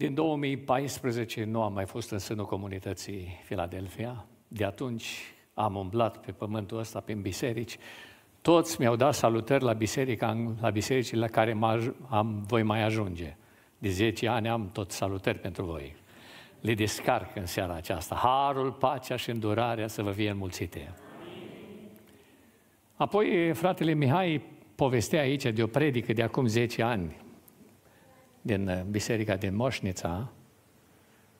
Din 2014 nu am mai fost în sânul comunității Filadelfia. De atunci am umblat pe pământul ăsta, prin biserici. Toți mi-au dat salutări la biserica, la bisericile la care am, voi mai ajunge. De 10 ani am tot salutări pentru voi. Le descarc în seara aceasta. Harul, pacea și îndurarea să vă fie înmulțite. Apoi fratele Mihai povestea aici de o predică de acum 10 ani din eh, biserica din Moșnița,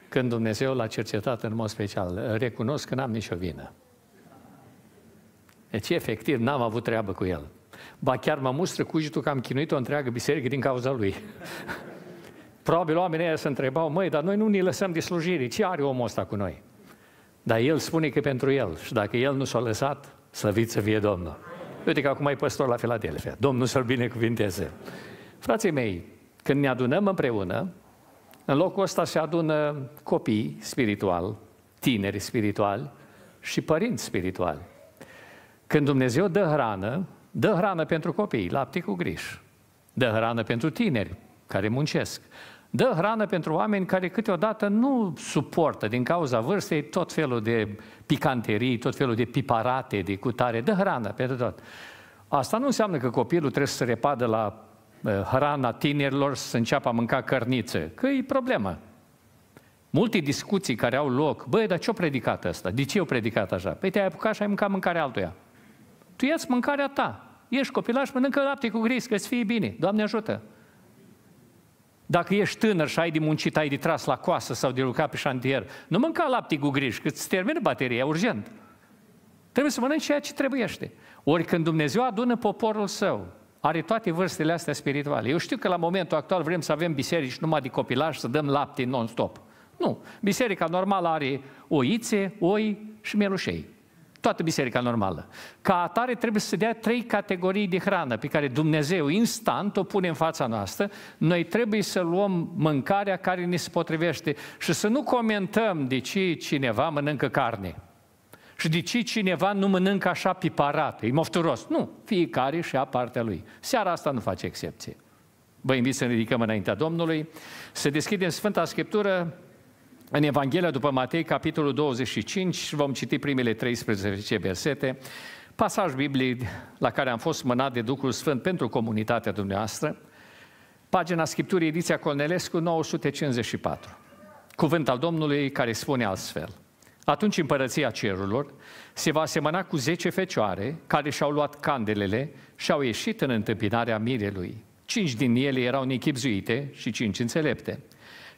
când Dumnezeu l-a cercetat în mod special. Recunosc că n-am nicio vină. Deci, efectiv, n-am avut treabă cu el. Ba chiar mă mustră cugetul că am chinuit o întreagă biserică din cauza lui. Probabil oamenii aia se întrebau, măi, dar noi nu ne lăsăm de slujire, ce are omul ăsta cu noi? Dar el spune că pentru el și dacă el nu s-a lăsat, slăvit să fie Domnul. Uite că acum e păstor la Filadelfia. Domnul să-l binecuvinteze. Frații mei, când ne adunăm împreună, în locul ăsta se adună copii spirituali, tineri spirituali și părinți spirituali. Când Dumnezeu dă hrană, dă hrană pentru copii, lapte cu griș. Dă hrană pentru tineri care muncesc. Dă hrană pentru oameni care câteodată nu suportă din cauza vârstei tot felul de picanterii, tot felul de piparate, de cutare. Dă hrană pentru tot. Asta nu înseamnă că copilul trebuie să se repadă la Eh, hrana tinerilor să înceapă a mânca cărniță. că e problemă. Multe discuții care au loc, băi, dar ce-o predicat asta? De ce eu predicat așa? Păi te-ai apucat și ai mâncat mâncarea altuia. Tu ia mâncarea ta. Ești copilaș, mănâncă lapte cu gris, că ți fie bine. Doamne ajută! Dacă ești tânăr și ai de muncit, ai de tras la coasă sau de lucrat pe șantier, nu mânca lapte cu griș, că îți termină bateria, urgent. Trebuie să mănânci ceea ce trebuiește. Ori când Dumnezeu adună poporul său, are toate vârstele astea spirituale. Eu știu că la momentul actual vrem să avem biserici numai de copilaj, să dăm lapte non-stop. Nu. Biserica normală are oițe, oi și melușei. Toată biserica normală. Ca atare trebuie să dea trei categorii de hrană pe care Dumnezeu instant o pune în fața noastră. Noi trebuie să luăm mâncarea care ne se potrivește și să nu comentăm de ce cineva mănâncă carne. Și de ce cineva nu mănâncă așa piparat? E mofturos. Nu, fiecare și a partea lui. Seara asta nu face excepție. Vă invit să ne ridicăm înaintea Domnului, să deschidem Sfânta Scriptură în Evanghelia după Matei, capitolul 25, vom citi primele 13 versete, pasaj biblic la care am fost mânat de Duhul Sfânt pentru comunitatea dumneavoastră, pagina Scripturii, ediția Colnelescu, 954. Cuvânt al Domnului care spune astfel – atunci împărăția cerurilor se va asemăna cu zece fecioare care și-au luat candelele și au ieșit în întâmpinarea mirelui. Cinci din ele erau nechipzuite și cinci înțelepte.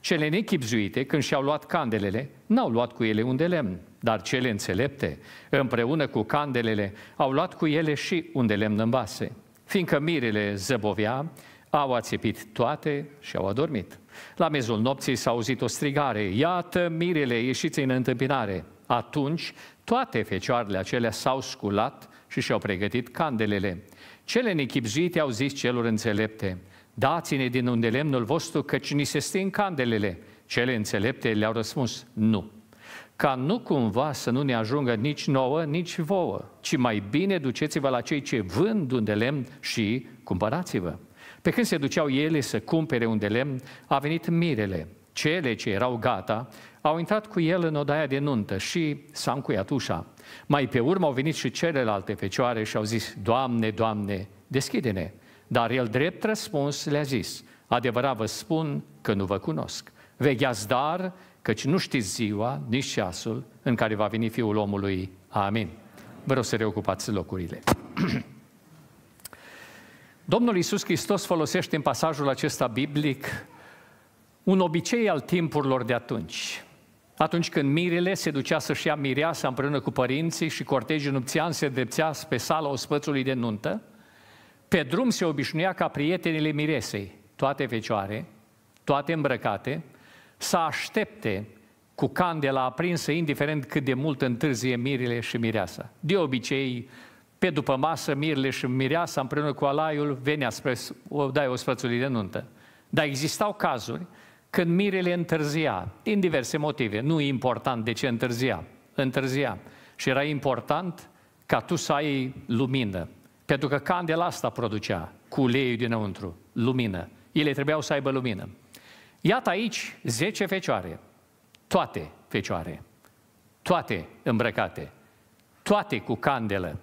Cele nechipzuite, când și-au luat candelele, n-au luat cu ele un de lemn, dar cele înțelepte, împreună cu candelele, au luat cu ele și un de lemn în vase. Fiindcă mirele zăbovea, au ațepit toate și au adormit. La mezul nopții s-a auzit o strigare, iată mirele, ieșiți în întâmpinare. Atunci toate fecioarele acelea s-au sculat și și-au pregătit candelele. Cele nechipzuite au zis celor înțelepte, dați-ne din unde lemnul vostru, căci ni se sting candelele. Cele înțelepte le-au răspuns, nu. Ca nu cumva să nu ne ajungă nici nouă, nici vouă, ci mai bine duceți-vă la cei ce vând unde lemn și cumpărați-vă. Pe când se duceau ele să cumpere un de lemn, a venit mirele. Cele ce erau gata au intrat cu el în odaia de nuntă și s-a încuiat ușa. Mai pe urmă au venit și celelalte fecioare și au zis, Doamne, Doamne, deschide-ne. Dar el drept răspuns le-a zis, adevărat vă spun că nu vă cunosc. Vegheați dar, căci nu știți ziua, nici ceasul în care va veni Fiul omului. Amin. Vă rog să reocupați locurile. Domnul Iisus Hristos folosește în pasajul acesta biblic un obicei al timpurilor de atunci. Atunci când mirele se ducea să-și ia mireasa împreună cu părinții și cortejul nupțian se dreptea pe sala ospățului de nuntă, pe drum se obișnuia ca prietenile miresei, toate fecioare, toate îmbrăcate, să aștepte cu candela aprinsă, indiferent cât de mult întârzie mirele și mireasa. De obicei, pe după masă, mirile și Mireasa împreună cu Alaiul venea spre o dai o sfățulie de nuntă. Dar existau cazuri când Mirele întârzia, din diverse motive. Nu e important de ce întârzia. Întârzia. Și era important ca tu să ai lumină. Pentru că candela asta producea cu uleiul dinăuntru, lumină. Ele trebuiau să aibă lumină. Iată aici 10 fecioare, toate fecioare, toate îmbrăcate, toate cu candelă,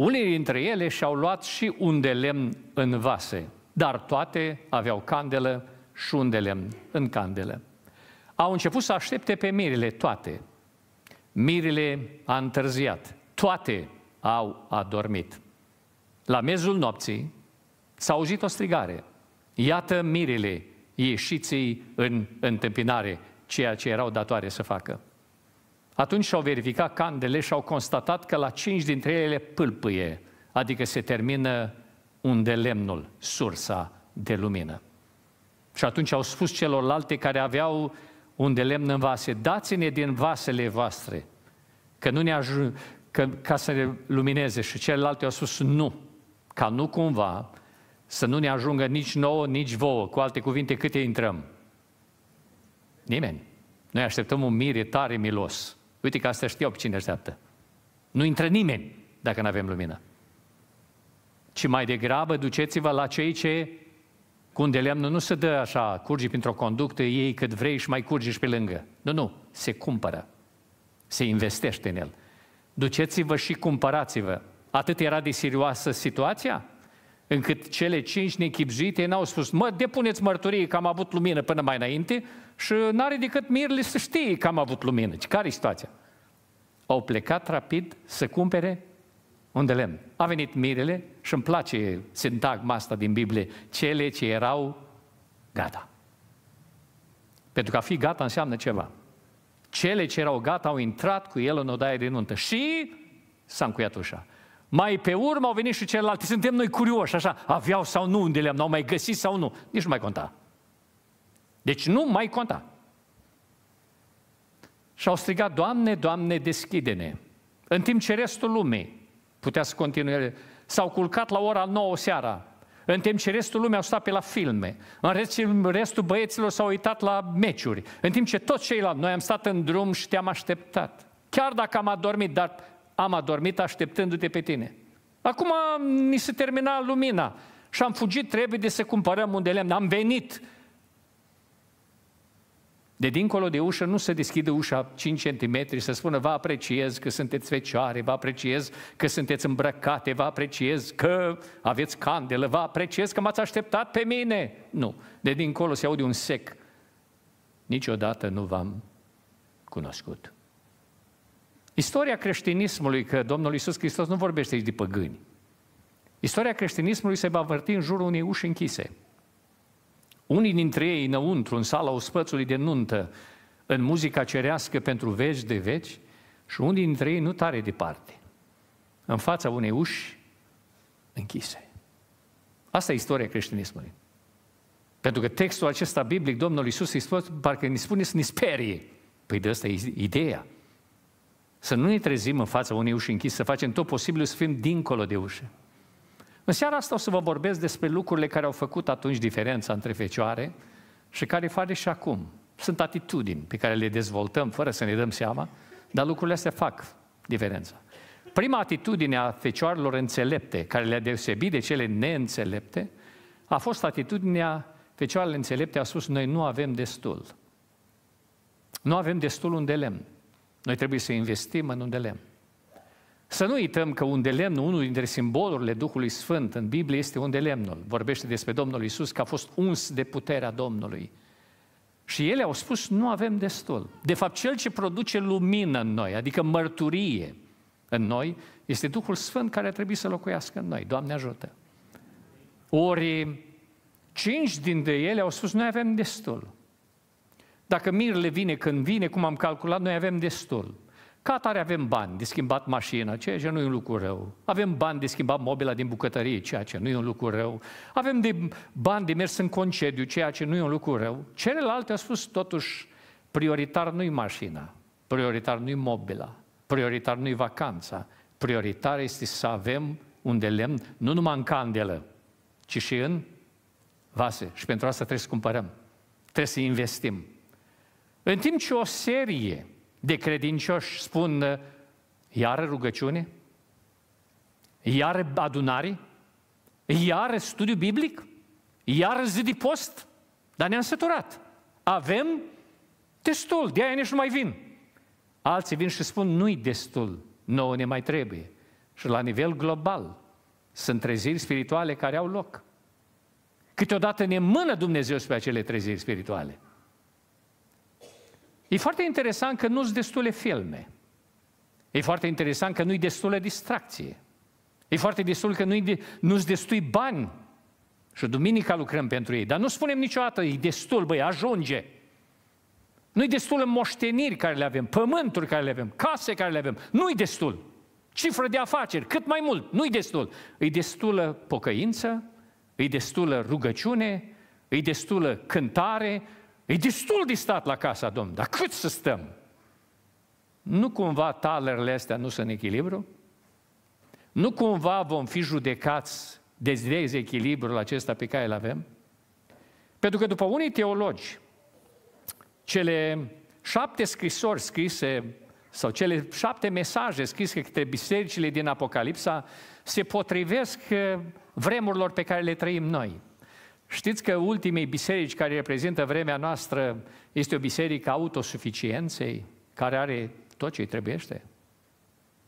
unii dintre ele și-au luat și un de lemn în vase, dar toate aveau candelă și un de lemn în candelă. Au început să aștepte pe mirile toate. Mirile a întârziat. Toate au adormit. La mezul nopții s-a auzit o strigare. Iată mirile, ieșiții în întâmpinare, ceea ce erau datoare să facă. Atunci și-au verificat candele și au constatat că la cinci dintre ele pâlpâie, adică se termină unde lemnul, sursa de lumină. Și atunci au spus celorlalte care aveau unde lemn în vase, dați-ne din vasele voastre, că nu ne ajung, că, ca să ne lumineze. Și celelalte au spus nu, ca nu cumva să nu ne ajungă nici nouă, nici vouă. Cu alte cuvinte, câte intrăm? Nimeni. Noi așteptăm un mire tare milos. Uite că asta știau cine așteaptă. Nu intră nimeni dacă nu avem lumină. Ci mai degrabă duceți-vă la cei ce cu un lemn nu se dă așa, curge printr-o conductă, ei cât vrei și mai curgi și pe lângă. Nu, nu, se cumpără. Se investește în el. Duceți-vă și cumpărați-vă. Atât era de serioasă situația, încât cele cinci nechipzuite n-au spus, mă, depuneți mărturie că am avut lumină până mai înainte și n-are decât mirile să știe că am avut lumină. Deci, care i situația? Au plecat rapid să cumpere un de lemn. A venit mirele și îmi place sintagma asta din Biblie, cele ce erau gata. Pentru că a fi gata înseamnă ceva. Cele ce erau gata au intrat cu el în odaie de nuntă și s-a încuiat ușa. Mai pe urmă au venit și celelalte. Suntem noi curioși, așa, aveau sau nu un de n au mai găsit sau nu. Nici nu mai conta. Deci nu mai conta. Și au strigat, Doamne, Doamne, deschide-ne. În timp ce restul lumii putea să continue, s-au culcat la ora 9 seara, în timp ce restul lumii au stat pe la filme, în restul băieților s-au uitat la meciuri, în timp ce toți ceilalți, noi am stat în drum și te-am așteptat. Chiar dacă am adormit, dar am adormit așteptându-te pe tine. Acum ni se termina lumina și am fugit, trebuie de să cumpărăm unde lemn. Am venit de dincolo de ușă nu se deschide ușa 5 cm să spună vă apreciez că sunteți fecioare, vă apreciez că sunteți îmbrăcate, vă apreciez că aveți candelă, vă apreciez că m-ați așteptat pe mine. Nu. De dincolo se aude un sec. Niciodată nu v-am cunoscut. Istoria creștinismului, că Domnul Isus Hristos nu vorbește aici de păgâni. Istoria creștinismului se va vărti în jurul unei uși închise – unii dintre ei înăuntru, în sala ospățului de nuntă, în muzica cerească pentru veci de veci, și unii dintre ei nu tare departe, în fața unei uși închise. Asta e istoria creștinismului. Pentru că textul acesta biblic, Domnul Iisus îi spune, parcă ne spune să ne sperie. Păi de asta e ideea. Să nu ne trezim în fața unei uși închise, să facem tot posibilul să fim dincolo de ușă. În seara asta o să vă vorbesc despre lucrurile care au făcut atunci diferența între fecioare și care face și acum. Sunt atitudini pe care le dezvoltăm fără să ne dăm seama, dar lucrurile astea fac diferența. Prima atitudine a fecioarelor înțelepte, care le-a deosebit de cele neînțelepte, a fost atitudinea fecioarele înțelepte, a spus, noi nu avem destul. Nu avem destul un de lemn. Noi trebuie să investim în de lemn. Să nu uităm că unde lemnul, unul dintre simbolurile Duhului Sfânt în Biblie este unde lemnul. Vorbește despre Domnul Isus că a fost uns de puterea Domnului. Și ele au spus, nu avem destul. De fapt, cel ce produce lumină în noi, adică mărturie în noi, este Duhul Sfânt care trebuie să locuiască în noi. Doamne ajută! Ori cinci dintre ele au spus, noi avem destul. Dacă mirele vine când vine, cum am calculat, noi avem destul. Ca atare avem bani de schimbat mașina, ceea ce nu e un lucru rău. Avem bani de schimbat mobila din bucătărie, ceea ce nu e un lucru rău. Avem de bani de mers în concediu, ceea ce nu e un lucru rău. Celelalte au spus totuși, prioritar nu-i mașina, prioritar nu-i mobila, prioritar nu-i vacanța. Prioritar este să avem un de lemn, nu numai în candelă, ci și în vase. Și pentru asta trebuie să cumpărăm. Trebuie să investim. În timp ce o serie de credincioși spun iară rugăciune, iară adunare, iară studiu biblic, iară zi de post, dar ne-am săturat. Avem destul, de aia nici nu mai vin. Alții vin și spun, nu-i destul, nouă ne mai trebuie. Și la nivel global sunt treziri spirituale care au loc. Câteodată ne mână Dumnezeu spre acele treziri spirituale – E foarte interesant că nu s destule filme. E foarte interesant că nu-i destule distracție. E foarte destul că nu-i de, nu-ți destui bani. Și duminica lucrăm pentru ei. Dar nu spunem niciodată, e destul, băi, ajunge. Nu-i destul în moșteniri care le avem, pământuri care le avem, case care le avem. Nu-i destul. Cifră de afaceri, cât mai mult, nu-i destul. Îi destulă pocăință, îi destulă rugăciune, îi destulă cântare, E destul de stat la casa Domnului, dar cât să stăm? Nu cumva talerele astea nu sunt în echilibru? Nu cumva vom fi judecați de dezechilibrul acesta pe care îl avem? Pentru că după unii teologi, cele șapte scrisori scrise sau cele șapte mesaje scrise către bisericile din Apocalipsa se potrivesc eh, vremurilor pe care le trăim noi. Știți că ultimei biserici care reprezintă vremea noastră este o biserică autosuficienței, care are tot ce îi trebuiește,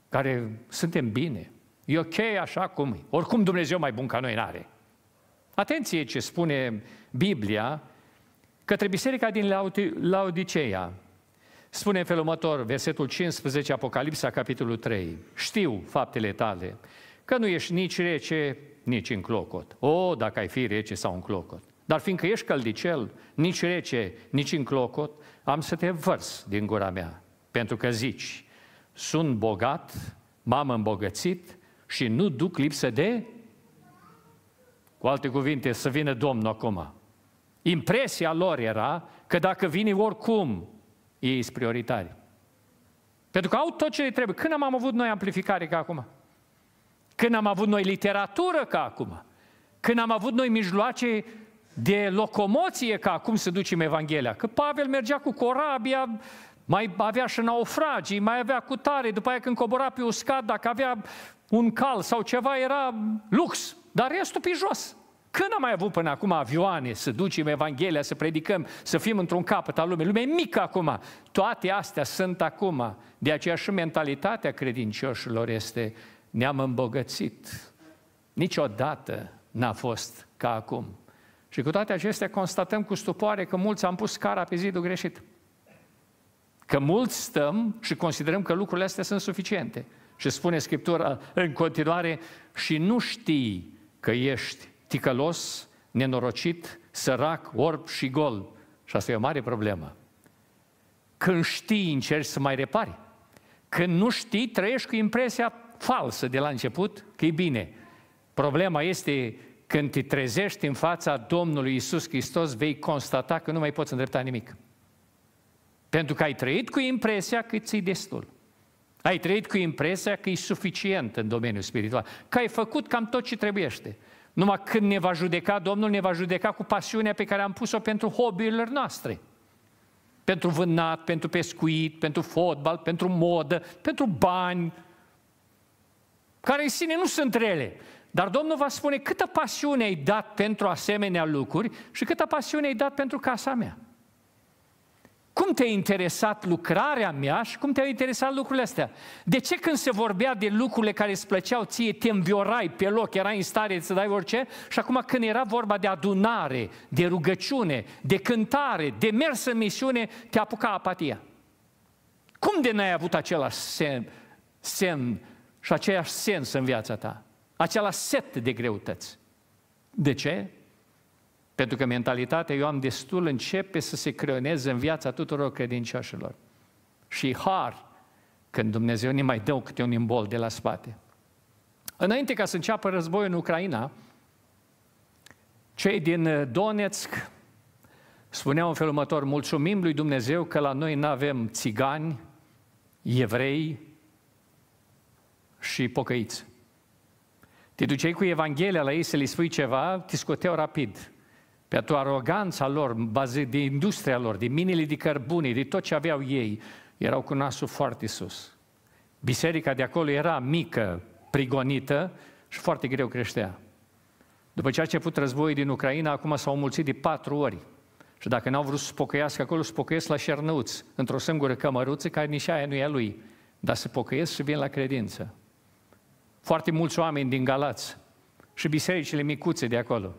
care suntem bine. E ok așa cum e. Oricum Dumnezeu mai bun ca noi n-are. Atenție ce spune Biblia către biserica din Laodiceea. Spune în felul următor, versetul 15, Apocalipsa, capitolul 3. Știu faptele tale, că nu ești nici rece, nici în clocot. O, dacă ai fi rece sau în clocot. Dar fiindcă ești căldicel, nici rece, nici în clocot, am să te vărs din gura mea. Pentru că zici, sunt bogat, m-am îmbogățit și nu duc lipsă de... Cu alte cuvinte, să vină Domnul acum. Impresia lor era că dacă vine oricum, ei sunt prioritari. Pentru că au tot ce le trebuie. Când am avut noi amplificare ca acum? când am avut noi literatură ca acum, când am avut noi mijloace de locomoție ca acum să ducem Evanghelia. Că Pavel mergea cu corabia, mai avea și naufragii, mai avea cu tare, după aia când cobora pe uscat, dacă avea un cal sau ceva, era lux, dar restul pe jos. Când am mai avut până acum avioane să ducem Evanghelia, să predicăm, să fim într-un capăt al lumii? Lumea e mică acum. Toate astea sunt acum. De aceea și mentalitatea credincioșilor este ne-am îmbogățit. Niciodată n-a fost ca acum. Și cu toate acestea constatăm cu stupoare că mulți am pus cara pe zidul greșit. Că mulți stăm și considerăm că lucrurile astea sunt suficiente. Și spune Scriptura în continuare, și nu știi că ești ticălos, nenorocit, sărac, orb și gol. Și asta e o mare problemă. Când știi, încerci să mai repari. Când nu știi, trăiești cu impresia falsă de la început, că e bine. Problema este când te trezești în fața Domnului Isus Hristos, vei constata că nu mai poți îndrepta nimic. Pentru că ai trăit cu impresia că ți-i destul. Ai trăit cu impresia că e suficient în domeniul spiritual, că ai făcut cam tot ce trebuiește. Numai când ne va judeca Domnul, ne va judeca cu pasiunea pe care am pus-o pentru hobby-urile noastre. Pentru vânat, pentru pescuit, pentru fotbal, pentru modă, pentru bani, care în sine nu sunt rele. Dar Domnul va spune câtă pasiune ai dat pentru asemenea lucruri și câtă pasiune ai dat pentru casa mea. Cum te-a interesat lucrarea mea și cum te-au interesat lucrurile astea? De ce când se vorbea de lucrurile care îți plăceau ție, te înviorai pe loc, erai în stare să dai orice? Și acum când era vorba de adunare, de rugăciune, de cântare, de mers în misiune, te apuca apatia. Cum de n-ai avut același semn, semn și aceeași sens în viața ta, acela set de greutăți. De ce? Pentru că mentalitatea eu am destul începe să se creioneze în viața tuturor credincioșilor. Și har când Dumnezeu ne mai dă câte un imbol de la spate. Înainte ca să înceapă războiul în Ucraina, cei din uh, Donetsk spuneau în felul următor, mulțumim lui Dumnezeu că la noi nu avem țigani, evrei, și pocăiți. Te duceai cu Evanghelia la ei să le spui ceva, te scoteau rapid. Pentru aroganța lor, bază de industria lor, de minele de cărbune, de tot ce aveau ei, erau cu nasul foarte sus. Biserica de acolo era mică, prigonită și foarte greu creștea. După ce a început războiul din Ucraina, acum s-au mulțit de patru ori. Și dacă n-au vrut să spocăiască acolo, spocăiesc la șernuți, într-o singură cămăruță, care nici aia nu e a lui. Dar se pocăiesc și vin la credință. Foarte mulți oameni din Galați și bisericile micuțe de acolo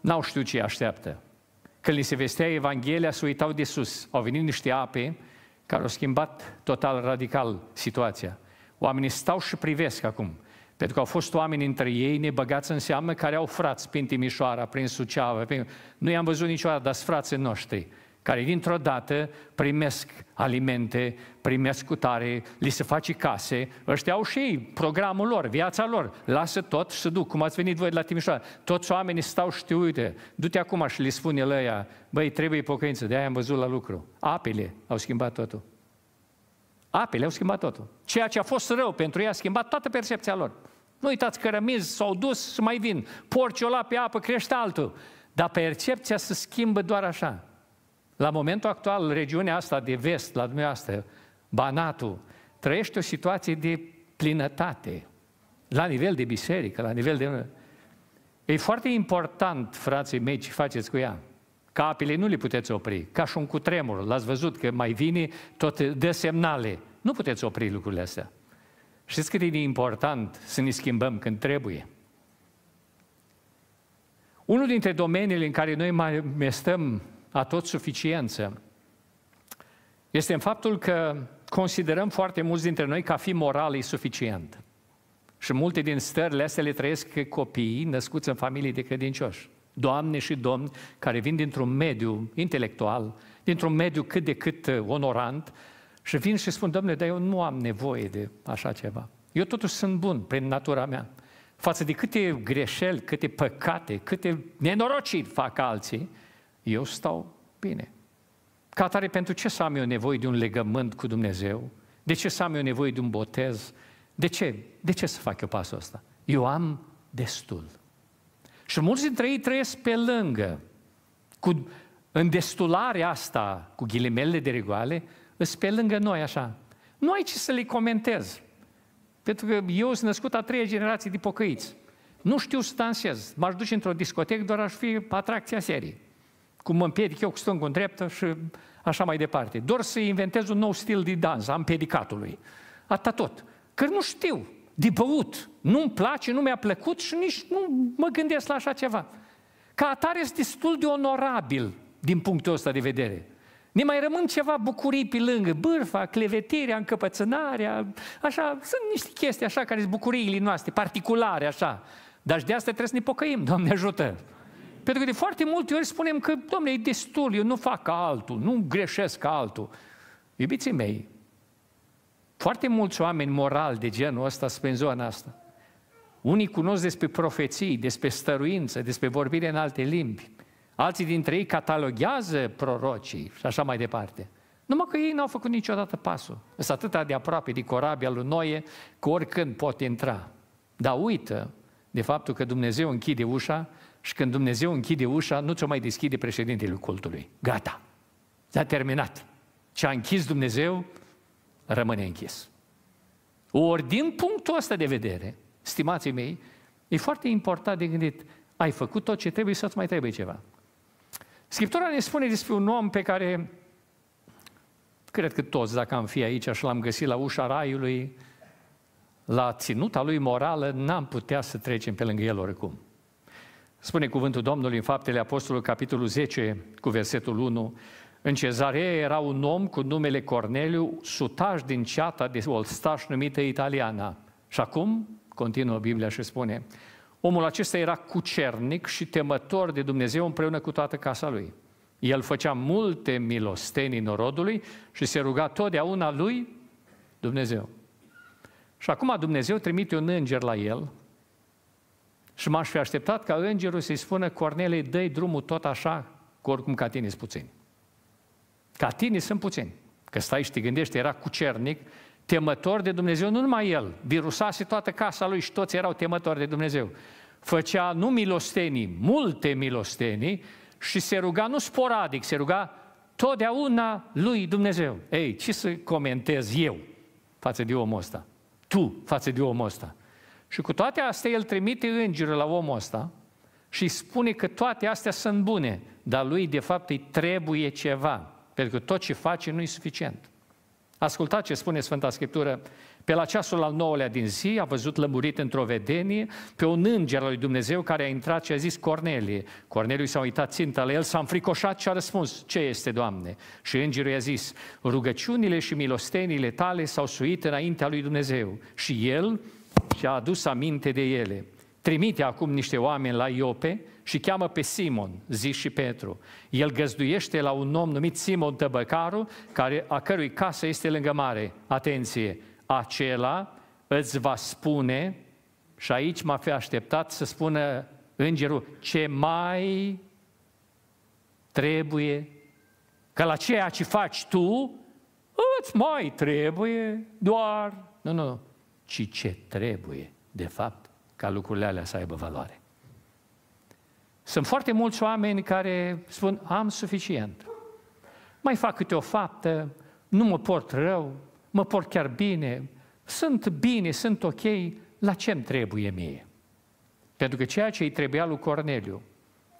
n-au știut ce așteaptă. Când li se vestea Evanghelia, se uitau de sus. Au venit niște ape care au schimbat total, radical situația. Oamenii stau și privesc acum. Pentru că au fost oameni între ei nebăgați în seamă care au frați prin Timișoara, prin Suceava. Prin... Nu i-am văzut niciodată, dar frații noștri care dintr-o dată primesc alimente, primesc cutare, li se face case, ăștia au și ei programul lor, viața lor, lasă tot să duc, cum ați venit voi de la Timișoara, toți oamenii stau și te uite, du-te acum și le spune la ea, băi, trebuie pocăință, de-aia am văzut la lucru. Apele au schimbat totul. Apele au schimbat totul. Ceea ce a fost rău pentru ei a schimbat toată percepția lor. Nu uitați că rămizi s-au dus să mai vin. Porci o la pe apă, crește altul. Dar percepția se schimbă doar așa. La momentul actual, regiunea asta de vest, la dumneavoastră, Banatul, trăiește o situație de plinătate, la nivel de biserică, la nivel de... E foarte important, frații mei, ce faceți cu ea. Ca apele nu le puteți opri, ca și un cutremur. L-ați văzut că mai vine tot de semnale. Nu puteți opri lucrurile astea. Știți cât e important să ne schimbăm când trebuie? Unul dintre domeniile în care noi mai mestăm a tot suficiență este în faptul că considerăm foarte mulți dintre noi că a fi moral e suficient. Și multe din stările astea le trăiesc copiii născuți în familii de credincioși. Doamne și domni care vin dintr-un mediu intelectual, dintr-un mediu cât de cât uh, onorant și vin și spun, Doamne, dar eu nu am nevoie de așa ceva. Eu totuși sunt bun prin natura mea. Față de câte greșeli, câte păcate, câte nenorociri fac alții, eu stau bine. Ca atare, pentru ce să am eu nevoie de un legământ cu Dumnezeu? De ce să am eu nevoie de un botez? De ce? De ce să fac eu pasul ăsta? Eu am destul. Și mulți dintre ei trăiesc pe lângă, cu îndestularea asta, cu ghilimele de regoale, îs pe lângă noi așa. Nu ai ce să le comentez. Pentru că eu sunt născut a treia generație de pocăiți. Nu știu să dansez. M-aș duce într-o discotecă, doar aș fi atracția serii cum mă împiedic eu cu stângul în dreptă și așa mai departe. Doar să inventez un nou stil de dans, am pedicatului. Atât tot. Că nu știu, de băut. Nu-mi place, nu mi-a plăcut și nici nu mă gândesc la așa ceva. Ca atare este destul de onorabil din punctul ăsta de vedere. Ne mai rămân ceva bucurii pe lângă, bârfa, clevetirea, încăpățânarea, așa, sunt niște chestii așa care sunt bucuriile noastre, particulare, așa. Dar și de asta trebuie să ne pocăim, Doamne ajută! Pentru că de foarte multe ori spunem că, domnule, e destul, eu nu fac ca altul, nu greșesc ca altul. Iubiții mei, foarte mulți oameni morali de genul ăsta sunt în zona asta. Unii cunosc despre profeții, despre stăruință, despre vorbire în alte limbi. Alții dintre ei cataloghează prorocii și așa mai departe. Numai că ei n-au făcut niciodată pasul. Sunt atâta de aproape de corabia lui Noe că oricând pot intra. Dar uită de faptul că Dumnezeu închide ușa și când Dumnezeu închide ușa, nu ți-o mai deschide președintele cultului. Gata. S-a terminat. Ce a închis Dumnezeu, rămâne închis. Ori din punctul ăsta de vedere, stimații mei, e foarte important de gândit, ai făcut tot ce trebuie să-ți mai trebuie ceva. Scriptura ne spune despre un om pe care, cred că toți, dacă am fi aici și l-am găsit la ușa raiului, la ținuta lui morală, n-am putea să trecem pe lângă el oricum. Spune cuvântul Domnului în Faptele Apostolului, capitolul 10, cu versetul 1. În cezarea era un om cu numele Corneliu, sutaș din ceata de olstaș numită italiana. Și acum, continuă Biblia și spune, omul acesta era cucernic și temător de Dumnezeu împreună cu toată casa lui. El făcea multe milostenii norodului și se ruga totdeauna lui Dumnezeu. Și acum Dumnezeu trimite un înger la el, și m-aș fi așteptat ca îngerul să-i spună Cornelei, dă drumul tot așa, că oricum ca tine sunt puțini. Ca tine sunt puțini. Că stai și te gândești, era cucernic, temător de Dumnezeu, nu numai el, virusase toată casa lui și toți erau temători de Dumnezeu. Făcea nu milostenii, multe milostenii și se ruga nu sporadic, se ruga totdeauna lui Dumnezeu. Ei, ce să comentez eu față de omul ăsta? Tu față de omul ăsta? Și cu toate astea, el trimite îngerul la omul ăsta și spune că toate astea sunt bune, dar lui, de fapt, îi trebuie ceva, pentru că tot ce face nu e suficient. Ascultă ce spune Sfânta Scriptură. Pe la ceasul al nouălea din zi a văzut lămurit într-o vedenie pe un înger al lui Dumnezeu care a intrat și a zis Cornelie. Corneliu s-a uitat țintă la el, s-a înfricoșat și a răspuns, ce este, Doamne? Și îngerul i-a zis, rugăciunile și milostenile tale s-au suit înaintea lui Dumnezeu și el și a adus aminte de ele. Trimite acum niște oameni la Iope și cheamă pe Simon, zi și Petru. El găzduiește la un om numit Simon Tăbăcaru, care, a cărui casă este lângă mare. Atenție! Acela îți va spune, și aici m-a fi așteptat să spună îngerul, ce mai trebuie, că la ceea ce faci tu, îți mai trebuie doar. Nu, nu, ci ce trebuie, de fapt, ca lucrurile alea să aibă valoare. Sunt foarte mulți oameni care spun, am suficient. Mai fac câte o faptă, nu mă port rău, mă port chiar bine, sunt bine, sunt ok, la ce îmi trebuie mie? Pentru că ceea ce îi trebuia lui Corneliu,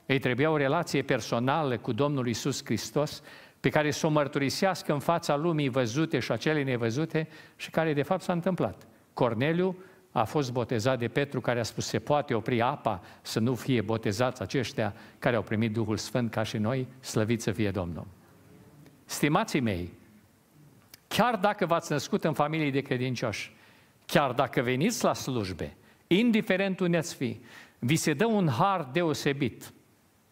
îi trebuia o relație personală cu Domnul Isus Hristos, pe care să o mărturisească în fața lumii văzute și acele nevăzute și care de fapt s-a întâmplat. Corneliu a fost botezat de Petru care a spus se poate opri apa să nu fie botezați aceștia care au primit Duhul Sfânt ca și noi, slăvit să fie Domnul. Stimații mei, chiar dacă v-ați născut în familie de credincioși, chiar dacă veniți la slujbe, indiferent unde ați fi, vi se dă un har deosebit.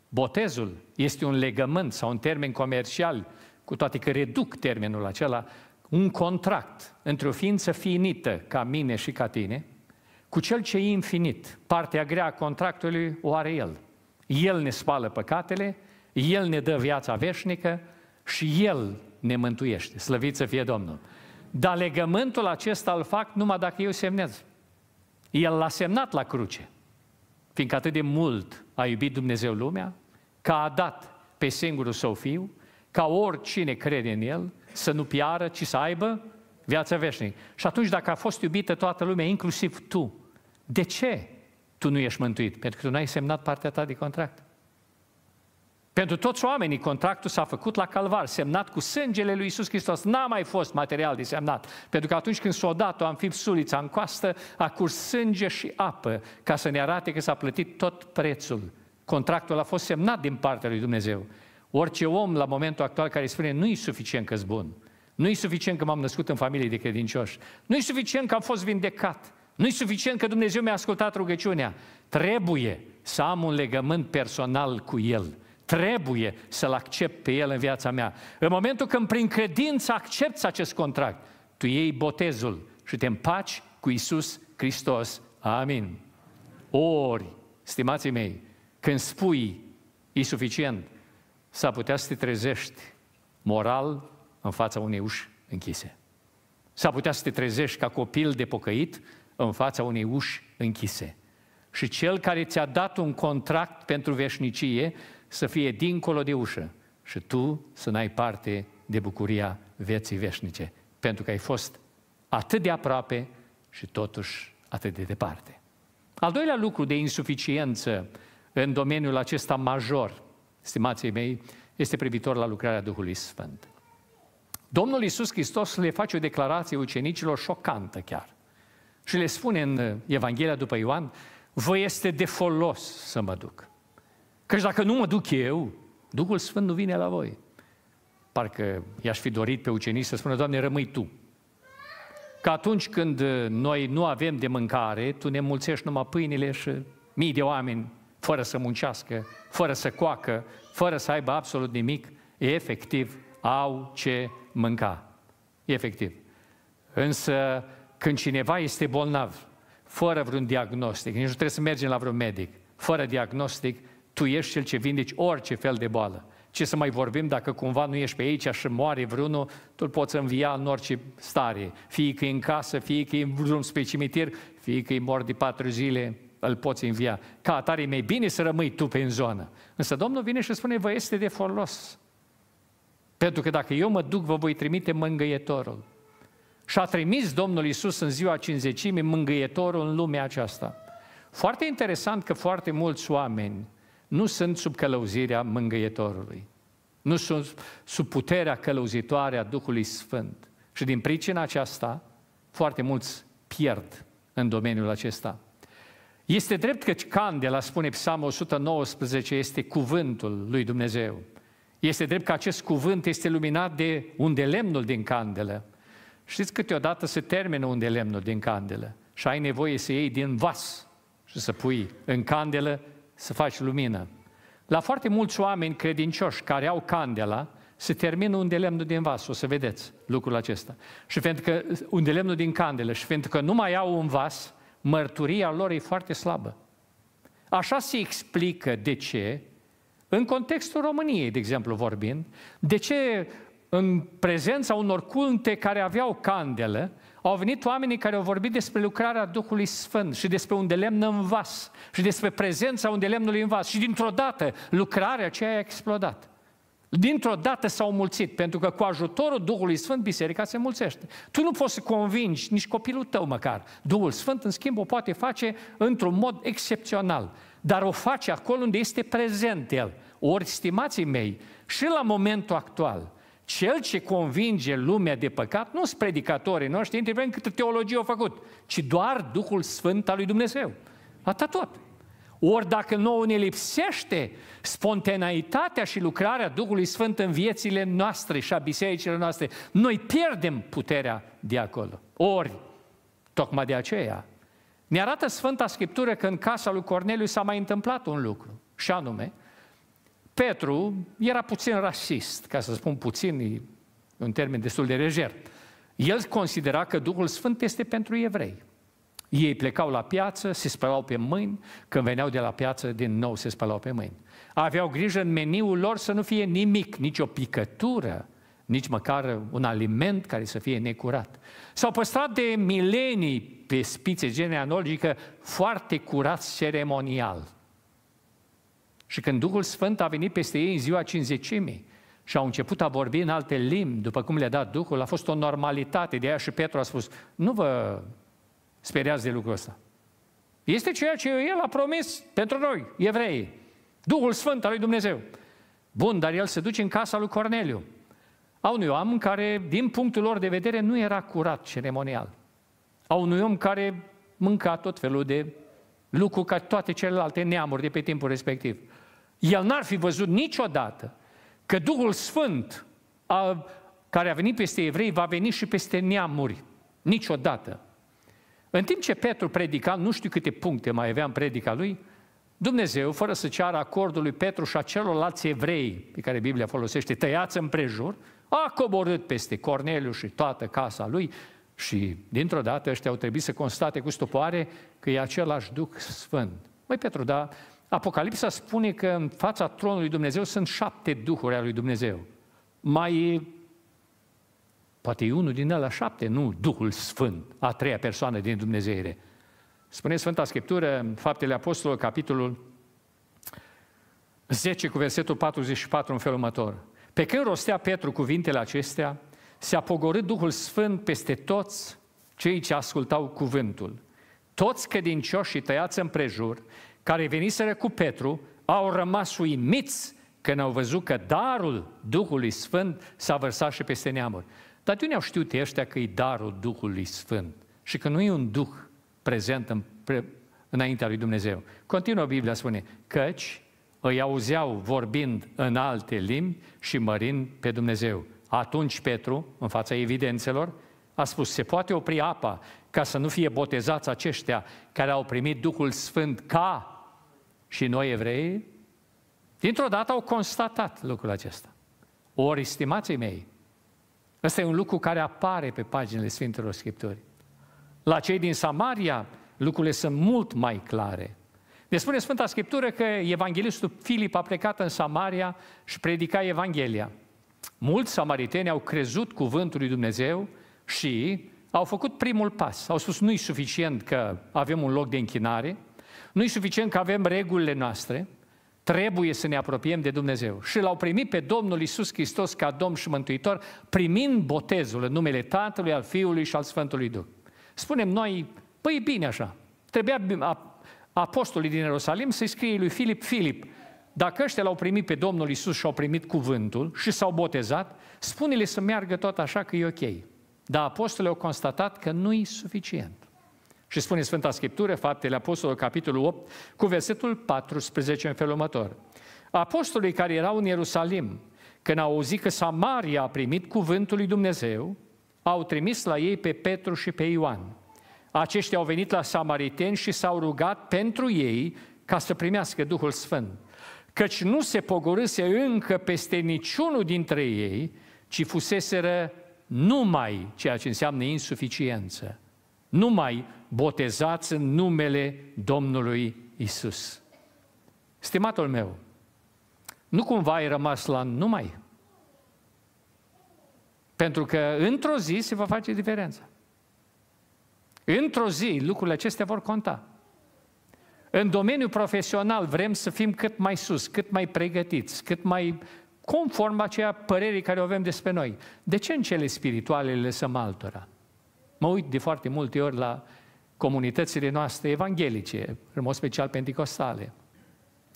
Botezul este un legământ sau un termen comercial, cu toate că reduc termenul acela, un contract între o ființă finită ca mine și ca tine, cu cel ce e infinit. Partea grea a contractului o are El. El ne spală păcatele, El ne dă viața veșnică și El ne mântuiește. Slăvit să fie Domnul! Dar legământul acesta îl fac numai dacă eu semnez. El l-a semnat la cruce, fiindcă atât de mult a iubit Dumnezeu lumea, că a dat pe singurul său fiu, ca oricine crede în el, să nu piară, ci să aibă viața veșnică. Și atunci, dacă a fost iubită toată lumea, inclusiv tu, de ce tu nu ești mântuit? Pentru că tu nu ai semnat partea ta de contract. Pentru toți oamenii, contractul s-a făcut la calvar, semnat cu sângele lui Isus Hristos. N-a mai fost material de semnat, pentru că atunci când s a dat-o, am sulița în coastă, a curs sânge și apă, ca să ne arate că s-a plătit tot prețul. Contractul a fost semnat din partea lui Dumnezeu. Orice om la momentul actual care spune nu-i suficient că-s bun, nu-i suficient că bun nu i suficient că m am născut în familie de credincioși, nu-i suficient că am fost vindecat, nu-i suficient că Dumnezeu mi-a ascultat rugăciunea. Trebuie să am un legământ personal cu El. Trebuie să-L accept pe El în viața mea. În momentul când prin credință accepti acest contract, tu iei botezul și te împaci cu Isus Hristos. Amin. Ori, stimații mei, când spui, e suficient, s a putea să te trezești moral în fața unei uși închise. s a putea să te trezești ca copil de pocăit în fața unei uși închise. Și cel care ți-a dat un contract pentru veșnicie să fie dincolo de ușă și tu să n-ai parte de bucuria vieții veșnice, pentru că ai fost atât de aproape și totuși atât de departe. Al doilea lucru de insuficiență în domeniul acesta major stimații mei, este privitor la lucrarea Duhului Sfânt. Domnul Iisus Hristos le face o declarație ucenicilor șocantă chiar. Și le spune în Evanghelia după Ioan, vă este de folos să mă duc. Căci dacă nu mă duc eu, Duhul Sfânt nu vine la voi. Parcă i-aș fi dorit pe ucenici să spună, Doamne, rămâi Tu. Că atunci când noi nu avem de mâncare, Tu ne mulțești numai pâinile și mii de oameni fără să muncească, fără să coacă, fără să aibă absolut nimic, efectiv au ce mânca. Efectiv. Însă când cineva este bolnav, fără vreun diagnostic, nici nu trebuie să mergem la vreun medic, fără diagnostic, tu ești cel ce vindeci orice fel de boală. Ce să mai vorbim dacă cumva nu ești pe aici și moare vreunul, tu îl poți învia în orice stare. Fie că e în casă, fie că e în vreun spre cimitir, fie că e mor de patru zile, îl poți învia. Ca atare mai bine să rămâi tu pe în zonă. Însă Domnul vine și spune, vă este de folos. Pentru că dacă eu mă duc, vă voi trimite mângâietorul. Și a trimis Domnul Isus în ziua cinzecimii mângâietorul în lumea aceasta. Foarte interesant că foarte mulți oameni nu sunt sub călăuzirea mângâietorului. Nu sunt sub puterea călăuzitoare a Duhului Sfânt. Și din pricina aceasta, foarte mulți pierd în domeniul acesta. Este drept că candela, spune Psalmul 119, este cuvântul lui Dumnezeu. Este drept că acest cuvânt este luminat de unde lemnul din candelă. Știți câteodată se termină unde lemnul din candelă și ai nevoie să iei din vas și să pui în candelă să faci lumină. La foarte mulți oameni credincioși care au candela, se termină unde lemnul din vas, o să vedeți lucrul acesta. Și pentru că unde lemnul din candelă și pentru că nu mai au un vas, mărturia lor e foarte slabă. Așa se explică de ce, în contextul României, de exemplu, vorbind, de ce în prezența unor culte care aveau candelă, au venit oamenii care au vorbit despre lucrarea Duhului Sfânt și despre un lemn în vas și despre prezența un lemnului în vas și dintr-o dată lucrarea aceea a explodat. Dintr-o dată s-au mulțit, pentru că cu ajutorul Duhului Sfânt biserica se mulțește. Tu nu poți să convingi nici copilul tău măcar. Duhul Sfânt, în schimb, o poate face într-un mod excepțional. Dar o face acolo unde este prezent el. Ori, stimații mei, și la momentul actual, cel ce convinge lumea de păcat, nu sunt predicatorii noștri, indiferent câtă teologie au făcut, ci doar Duhul Sfânt al lui Dumnezeu. Atât tot. Ori dacă nouă ne lipsește spontaneitatea și lucrarea Duhului Sfânt în viețile noastre și a bisericilor noastre, noi pierdem puterea de acolo. Ori, tocmai de aceea, ne arată Sfânta Scriptură că în casa lui Corneliu s-a mai întâmplat un lucru, și anume, Petru era puțin rasist, ca să spun puțin, e un termen destul de rejer. El considera că Duhul Sfânt este pentru evrei. Ei plecau la piață, se spălau pe mâini, când veneau de la piață, din nou se spălau pe mâini. Aveau grijă în meniul lor să nu fie nimic, nici o picătură, nici măcar un aliment care să fie necurat. S-au păstrat de milenii pe spițe genealogică foarte curați ceremonial. Și când Duhul Sfânt a venit peste ei în ziua cinzecimii, și au început a vorbi în alte limbi, după cum le-a dat Duhul, a fost o normalitate. De aia și Petru a spus, nu vă speriați de lucrul ăsta. Este ceea ce El a promis pentru noi, evrei, Duhul Sfânt al lui Dumnezeu. Bun, dar el se duce în casa lui Corneliu, a unui om care, din punctul lor de vedere, nu era curat ceremonial. A unui om care mânca tot felul de lucru ca toate celelalte neamuri de pe timpul respectiv. El n-ar fi văzut niciodată că Duhul Sfânt a, care a venit peste evrei va veni și peste neamuri. Niciodată. În timp ce Petru predica, nu știu câte puncte mai avea în predica lui, Dumnezeu, fără să ceară acordul lui Petru și a celorlalți evrei pe care Biblia folosește, tăiați împrejur, a coborât peste Corneliu și toată casa lui și dintr-o dată ăștia au trebuit să constate cu stupoare că e același Duh Sfânt. Măi Petru, dar Apocalipsa spune că în fața tronului Dumnezeu sunt șapte duhuri ale lui Dumnezeu. Mai Poate e unul din ele șapte, nu Duhul Sfânt, a treia persoană din Dumnezeire. Spune Sfânta Scriptură, Faptele Apostolului, capitolul 10 cu versetul 44 în felul următor. Pe când rostea Petru cuvintele acestea, se-a pogorât Duhul Sfânt peste toți cei ce ascultau cuvântul. Toți credincioșii tăiați împrejur, care veniseră cu Petru, au rămas uimiți când au văzut că darul Duhului Sfânt s-a vărsat și peste neamuri. Dar de unde au știut ăștia că e darul Duhului Sfânt și că nu e un Duh prezent în pre... înaintea lui Dumnezeu? Continuă Biblia, spune, căci îi auzeau vorbind în alte limbi și mărind pe Dumnezeu. Atunci Petru, în fața evidențelor, a spus, se poate opri apa ca să nu fie botezați aceștia care au primit Duhul Sfânt ca și noi evrei? Dintr-o dată au constatat lucrul acesta. Ori, estimații mei, Ăsta e un lucru care apare pe paginile Sfintelor Scripturi. La cei din Samaria, lucrurile sunt mult mai clare. Ne spune Sfânta Scriptură că evanghelistul Filip a plecat în Samaria și predica Evanghelia. Mulți samariteni au crezut cuvântul lui Dumnezeu și au făcut primul pas. Au spus, nu-i suficient că avem un loc de închinare, nu-i suficient că avem regulile noastre, Trebuie să ne apropiem de Dumnezeu. Și l-au primit pe Domnul Isus Hristos ca Domn și Mântuitor, primind botezul în numele Tatălui, al Fiului și al Sfântului Duh. Spunem noi, păi bine așa, trebuia apostolii din Ierusalim să-i scrie lui Filip, Filip, dacă ăștia l-au primit pe Domnul Isus și au primit cuvântul și s-au botezat, spune-le să meargă tot așa că e ok. Dar apostolii au constatat că nu e suficient. Și spune Sfânta Scriptură, Faptele Apostolului, capitolul 8, cu versetul 14 în felul următor. Apostolii care erau în Ierusalim, când au auzit că Samaria a primit cuvântul lui Dumnezeu, au trimis la ei pe Petru și pe Ioan. Aceștia au venit la samariteni și s-au rugat pentru ei ca să primească Duhul Sfânt. Căci nu se pogorâse încă peste niciunul dintre ei, ci fuseseră numai ceea ce înseamnă insuficiență numai botezați în numele Domnului Isus. Stimatul meu, nu cumva ai rămas la numai. Pentru că într-o zi se va face diferența. Într-o zi lucrurile acestea vor conta. În domeniul profesional vrem să fim cât mai sus, cât mai pregătiți, cât mai conform aceea părerii care o avem despre noi. De ce în cele spirituale le lăsăm altora? Mă uit de foarte multe ori la comunitățile noastre evanghelice, în mod special pentecostale.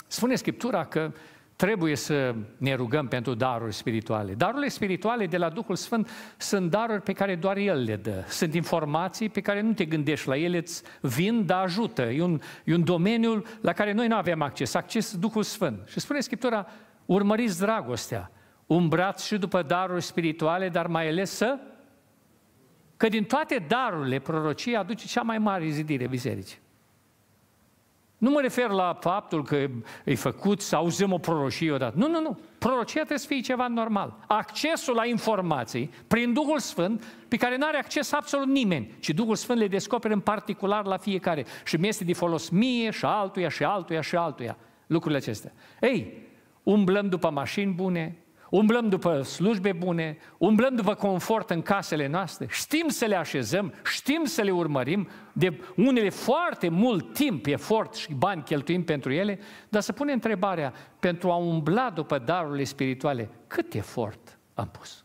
Spune Scriptura că trebuie să ne rugăm pentru daruri spirituale. Darurile spirituale de la Duhul Sfânt sunt daruri pe care doar El le dă. Sunt informații pe care nu te gândești la ele, îți vin, dar ajută. E un, e un domeniu la care noi nu avem acces, acces Duhul Sfânt. Și spune Scriptura, urmăriți dragostea, umbrați și după daruri spirituale, dar mai ales să că din toate darurile prorocie aduce cea mai mare zidire bisericii. Nu mă refer la faptul că e făcut să auzim o prorocie odată. Nu, nu, nu. Prorocia trebuie să fie ceva normal. Accesul la informații prin Duhul Sfânt, pe care nu are acces absolut nimeni, ci Duhul Sfânt le descoperă în particular la fiecare. Și mi este de folos mie și altuia și altuia și altuia lucrurile acestea. Ei, umblăm după mașini bune, umblăm după slujbe bune, umblăm după confort în casele noastre, știm să le așezăm, știm să le urmărim, de unele foarte mult timp, efort și bani cheltuim pentru ele, dar să punem întrebarea, pentru a umbla după darurile spirituale, cât efort am pus?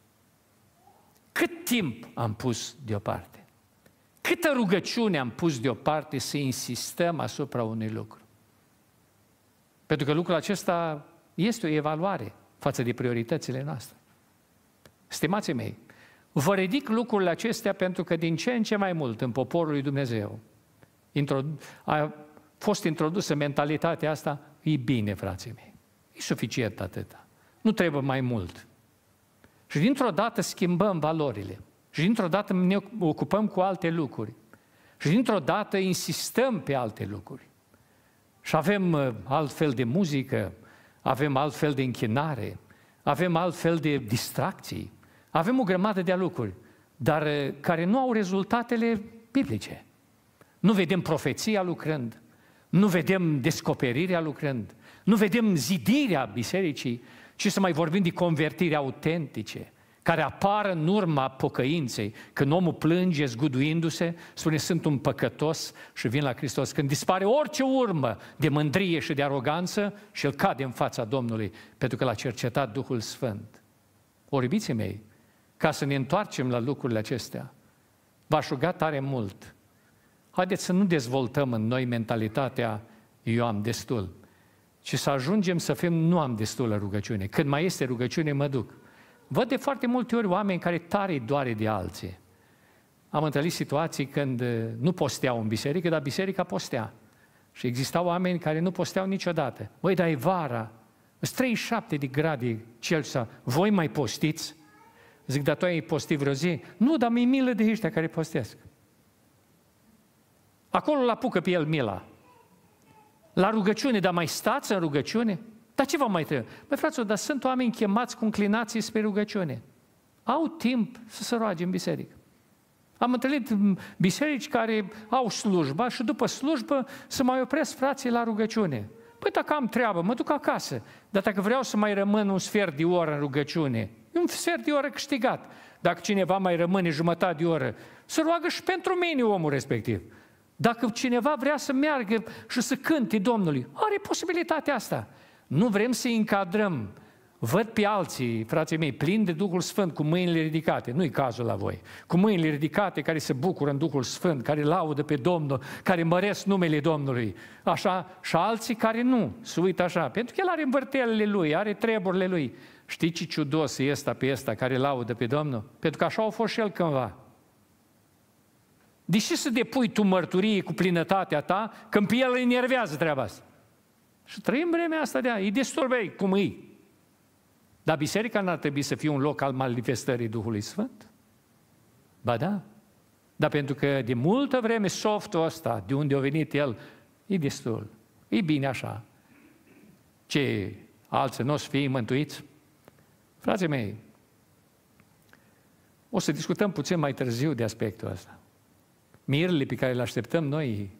Cât timp am pus deoparte? Câtă rugăciune am pus deoparte să insistăm asupra unui lucru? Pentru că lucrul acesta este o evaluare față de prioritățile noastre. Stimații mei, vă ridic lucrurile acestea pentru că din ce în ce mai mult în poporul lui Dumnezeu a fost introdusă mentalitatea asta, e bine, frații mei, e suficient atâta, nu trebuie mai mult. Și dintr-o dată schimbăm valorile, și dintr-o dată ne ocupăm cu alte lucruri, și dintr-o dată insistăm pe alte lucruri. Și avem uh, altfel de muzică, avem alt fel de închinare, avem alt fel de distracții, avem o grămadă de lucruri, dar eh, care nu au rezultatele biblice. Nu vedem profeția lucrând, nu vedem descoperirea lucrând, nu vedem zidirea bisericii, ci să mai vorbim de convertiri autentice, care apar în urma pocăinței, când omul plânge zguduindu-se, spune sunt un păcătos și vin la Hristos. Când dispare orice urmă de mândrie și de aroganță și el cade în fața Domnului, pentru că l-a cercetat Duhul Sfânt. Oribiții mei, ca să ne întoarcem la lucrurile acestea, v-aș ruga tare mult. Haideți să nu dezvoltăm în noi mentalitatea eu am destul, ci să ajungem să fim nu am destulă rugăciune. Când mai este rugăciune, mă duc. Văd de foarte multe ori oameni care tare doare de alții. Am întâlnit situații când uh, nu posteau în biserică, dar biserica postea. Și existau oameni care nu posteau niciodată. Băi, dar e vara, sunt 37 de grade Cel să voi mai postiți? Zic, dar tu ai postit vreo zi? Nu, dar mi-e milă de ăștia care postesc. Acolo la apucă pe el mila. La rugăciune, dar mai stați în rugăciune? Dar ce vă mai trebuie? Băi, fraților, dar sunt oameni chemați cu înclinații spre rugăciune. Au timp să se roage în biserică. Am întâlnit biserici care au slujba și după slujbă să mai opresc frații la rugăciune. Păi dacă am treabă, mă duc acasă. Dar dacă vreau să mai rămân un sfert de oră în rugăciune, e un sfert de oră câștigat. Dacă cineva mai rămâne jumătate de oră, să roagă și pentru mine omul respectiv. Dacă cineva vrea să meargă și să cânte Domnului, are posibilitatea asta. Nu vrem să încadrăm. Văd pe alții, frații mei, plini de Duhul Sfânt, cu mâinile ridicate. Nu-i cazul la voi. Cu mâinile ridicate, care se bucură în Duhul Sfânt, care laudă pe Domnul, care măresc numele Domnului. Așa, și alții care nu, se uită așa. Pentru că el are învârtelele lui, are treburile lui. Știi ce ciudos e ăsta pe ăsta care laudă pe Domnul? Pentru că așa au fost și el cândva. Deși să depui tu mărturie cu plinătatea ta, când pe el îi enervează treaba asta. Și trăim vremea asta de a îi disturbei cum îi. Dar biserica n-ar trebui să fie un loc al manifestării Duhului Sfânt? Ba da. Dar pentru că de multă vreme softul ăsta, de unde a venit el, e destul. E bine așa. Ce alții nu o să fie mântuiți? Frații mei, o să discutăm puțin mai târziu de aspectul ăsta. Mirile pe care le așteptăm noi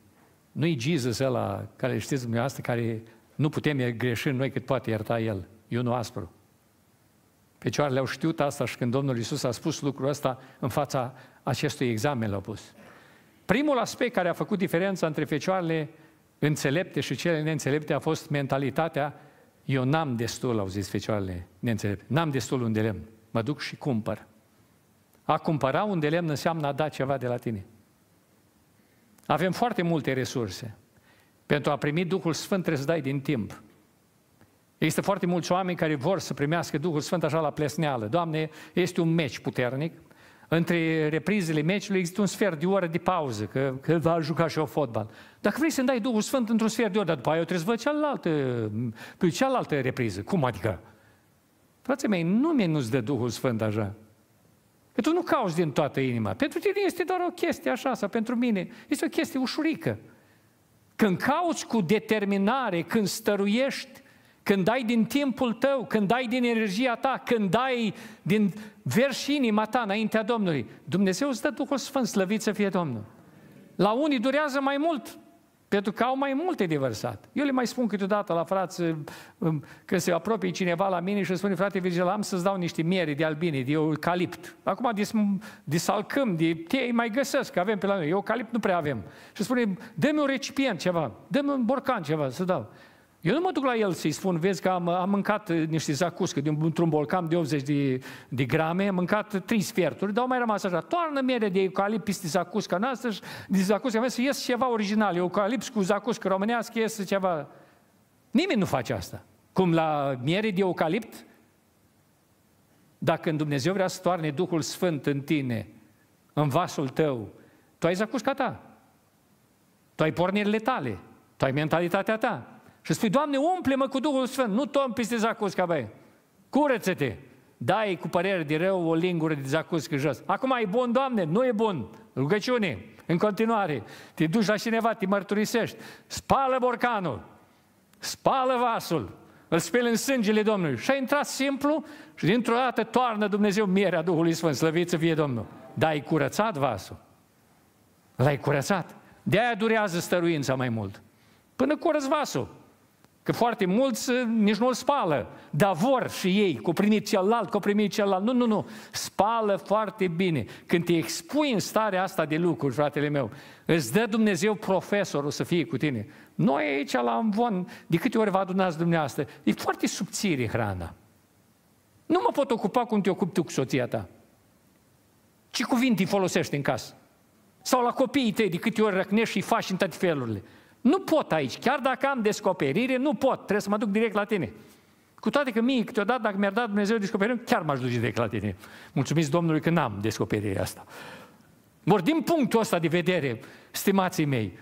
nu-i Jesus ăla, care știți dumneavoastră, care nu putem greși noi cât poate ierta El. E unul aspru. Pecioarele au știut asta și când Domnul Iisus a spus lucrul ăsta în fața acestui examen l-au pus. Primul aspect care a făcut diferența între fecioarele înțelepte și cele neînțelepte a fost mentalitatea eu n-am destul, au zis fecioarele neînțelepte, n-am destul un de lemn, mă duc și cumpăr. A cumpăra un de lemn înseamnă a da ceva de la tine. Avem foarte multe resurse. Pentru a primi Duhul Sfânt trebuie să dai din timp. Există foarte mulți oameni care vor să primească Duhul Sfânt așa la plesneală. Doamne, este un meci puternic. Între reprizele meciului există un sfert de oră de pauză, că, că va juca și eu fotbal. Dacă vrei să-mi dai Duhul Sfânt într-un sfert de oră, dar după aia eu trebuie să văd cealaltă, cealaltă repriză. Cum adică? Frații mei, mi nu-ți dă Duhul Sfânt așa. Că tu nu cauți din toată inima. Pentru tine este doar o chestie așa, sau pentru mine. Este o chestie ușurică. Când cauți cu determinare, când stăruiești, când dai din timpul tău, când dai din energia ta, când dai din verși inima ta înaintea Domnului, Dumnezeu îți dă Duhul Sfânt, slăvit să fie Domnul. La unii durează mai mult pentru că au mai multe de vărsat. Eu le mai spun câteodată la frați, um, um, când se apropie cineva la mine și îmi spune, frate Virgil, am să-ți dau niște miere de albine, de eucalipt. Acum de, de salcâm, de tei mai găsesc, că avem pe la noi. Eucalipt nu prea avem. Și spune, dă-mi un recipient ceva, dă-mi un borcan ceva să dau. Eu nu mă duc la el să-i spun, vezi că am, am mâncat eh, niște zacuscă dintr-un bolcam de 80 de, de grame, am mâncat 3 sferturi, dar au mai rămas așa, toarnă mere de eucalipt peste zacusca noastră și de zacusca mea să ies ceva original, eucalipt cu zacuscă românească ies ceva. Nimeni nu face asta. Cum la miere de eucalipt, dacă în Dumnezeu vrea să toarne Duhul Sfânt în tine, în vasul tău, tu ai zacusca ta, tu ai pornirile tale, tu ai mentalitatea ta, și spui, Doamne, umple-mă cu Duhul Sfânt, nu tom peste zacusca, ca băi, curăță-te, dai cu părere de rău o lingură de zacuscă jos. Acum e bun, Doamne, nu e bun, rugăciune, în continuare, te duci la cineva, te mărturisești, spală borcanul, spală vasul, îl speli în sângele Domnului. Și a intrat simplu și dintr-o dată toarnă Dumnezeu mierea Duhului Sfânt, slăvit să fie Domnul. Dar ai curățat vasul. L-ai curățat. De aia durează stăruința mai mult. Până curăț vasul. Că foarte mulți eh, nici nu îl spală, dar vor și ei, cu primit celălalt, cu primit celălalt. Nu, nu, nu, spală foarte bine. Când te expui în starea asta de lucruri, fratele meu, îți dă Dumnezeu profesorul să fie cu tine. Noi aici la Amvon, de câte ori vă adunați dumneavoastră, e foarte subțire hrana. Nu mă pot ocupa cum te ocupi tu cu soția ta. Ce cuvinte folosești în casă? Sau la copiii tăi, de câte ori răcnești și faci în toate felurile. Nu pot aici, chiar dacă am descoperire, nu pot, trebuie să mă duc direct la tine. Cu toate că mie, câteodată, dacă mi-ar dat Dumnezeu descoperire, chiar m-aș duce direct la tine. Mulțumiți Domnului că n-am descoperirea asta. Vor din punctul ăsta de vedere, stimații mei,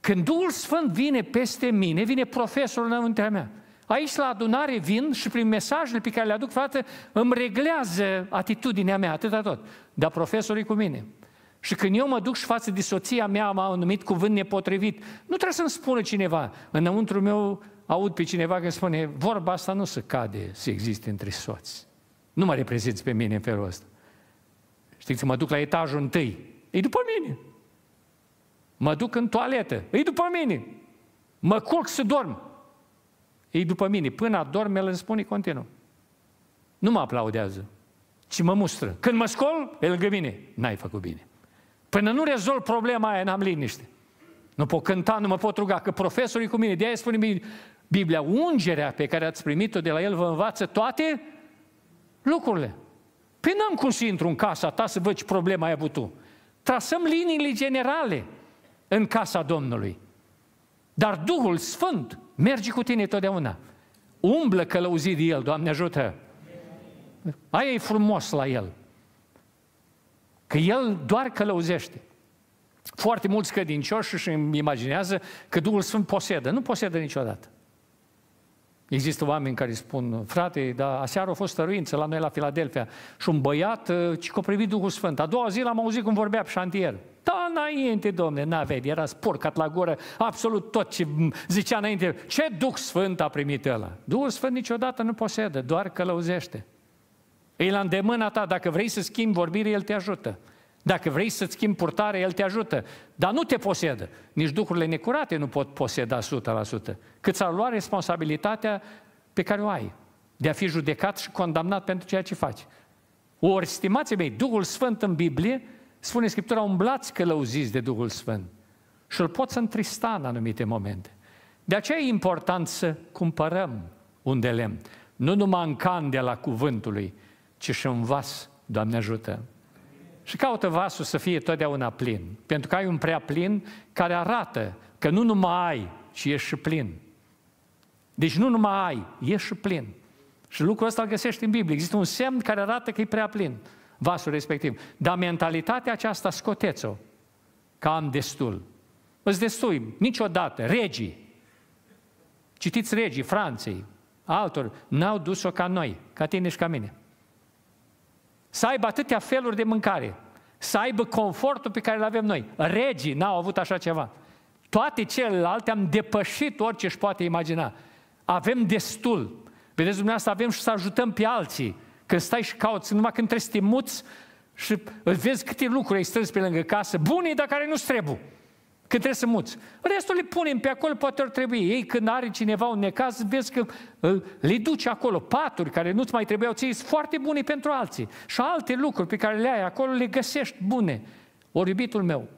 când Duhul Sfânt vine peste mine, vine profesorul înăuntea mea. Aici la adunare vin și prin mesajele pe care le aduc, frate, îmi reglează atitudinea mea, atâta tot. Dar e cu mine. Și când eu mă duc și față de soția mea, m-a numit cuvânt nepotrivit, nu trebuie să-mi spună cineva. Înăuntru meu aud pe cineva când spune, vorba asta nu se cade să existe între soți. Nu mă reprezinți pe mine în felul ăsta. Știți, mă duc la etajul întâi, e după mine. Mă duc în toaletă, e după mine. Mă culc să dorm, e după mine. Până adorm, el îmi spune continuu. Nu mă aplaudează, ci mă mustră. Când mă scol, el lângă mine. N-ai făcut bine. Până păi nu rezolv problema aia, n-am liniște. Nu pot cânta, nu mă pot ruga, că profesorii cu mine, de-aia spune Biblia, ungerea pe care ați primit-o de la el vă învață toate lucrurile. Păi n-am cum să intru în casa ta să văd ce problemă ai avut tu. Trasăm liniile generale în casa Domnului. Dar Duhul Sfânt merge cu tine totdeauna. Umblă călăuzit de El, Doamne ajută! Aia e frumos la El. Că El doar călăuzește. Foarte mulți credincioși își imaginează că Duhul Sfânt posedă. Nu posedă niciodată. Există oameni care spun, frate, dar aseară a fost stăruință la noi la Filadelfia și un băiat uh, ce a privit Duhul Sfânt. A doua zi l-am auzit cum vorbea pe șantier. Da, înainte, domne, n-avea, era sporcat la gură, absolut tot ce zicea înainte. Ce Duh Sfânt a primit ăla? Duhul Sfânt niciodată nu posedă, doar călăuzește. E la îndemâna ta. Dacă vrei să schimbi vorbire, El te ajută. Dacă vrei să-ți schimbi purtare, El te ajută. Dar nu te posedă. Nici duhurile necurate nu pot poseda 100%. Cât să lua responsabilitatea pe care o ai. De a fi judecat și condamnat pentru ceea ce faci. Ori, stimați mei, Duhul Sfânt în Biblie, spune Scriptura, umblați călăuziți de Duhul Sfânt. Și îl poți întrista în anumite momente. De aceea e important să cumpărăm un de lemn. Nu numai în can de la cuvântului, ci și un vas, Doamne ajută. Și caută vasul să fie totdeauna plin, pentru că ai un prea plin care arată că nu numai ai, ci ești și plin. Deci nu numai ai, ești și plin. Și lucrul ăsta îl găsești în Biblie. Există un semn care arată că e prea plin vasul respectiv. Dar mentalitatea aceasta scoteți-o, că am destul. Îți destui, niciodată, regii, citiți regii Franței, altor, n-au dus-o ca noi, ca tine și ca mine să aibă atâtea feluri de mâncare, să aibă confortul pe care îl avem noi. Regii n-au avut așa ceva. Toate celelalte am depășit orice își poate imagina. Avem destul. Vedeți, dumneavoastră, avem și să ajutăm pe alții. Când stai și cauți, numai când trebuie să te muți și vezi câte lucruri ai strâns pe lângă casă, bune, dar care nu-ți trebuie. Că trebuie să muți. Restul le punem pe acolo, poate ar trebui. Ei, când are cineva un necaz, vezi că ă, le duci acolo. Paturi care nu-ți mai trebuiau ție, sunt foarte bune pentru alții. Și alte lucruri pe care le ai acolo, le găsești bune. Ori, iubitul meu,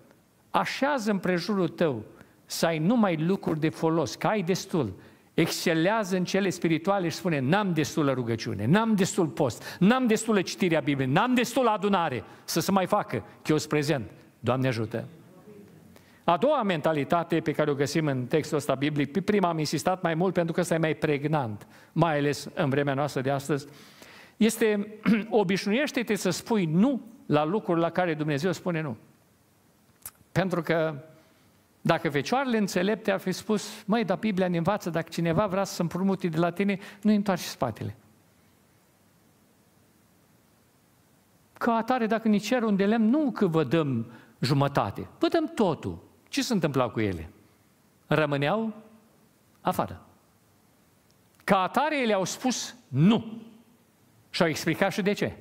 așează în tău să ai numai lucruri de folos, că ai destul. Excelează în cele spirituale și spune, n-am destulă rugăciune, n-am destul post, n-am destulă citirea Bibliei, n-am destulă adunare să se mai facă, că eu sunt prezent. Doamne ajută! A doua mentalitate pe care o găsim în textul ăsta biblic, pe prima am insistat mai mult pentru că ăsta e mai pregnant, mai ales în vremea noastră de astăzi, este obișnuiește-te să spui nu la lucruri la care Dumnezeu spune nu. Pentru că dacă fecioarele înțelepte ar fi spus, măi, dar Biblia ne învață, dacă cineva vrea să împrumute de la tine, nu-i întoarci spatele. Ca atare, dacă ni cer un de lemn, nu că vă dăm jumătate, vă dăm totul. Ce se întâmpla cu ele? Rămâneau afară. Ca atare ele au spus nu. Și au explicat și de ce.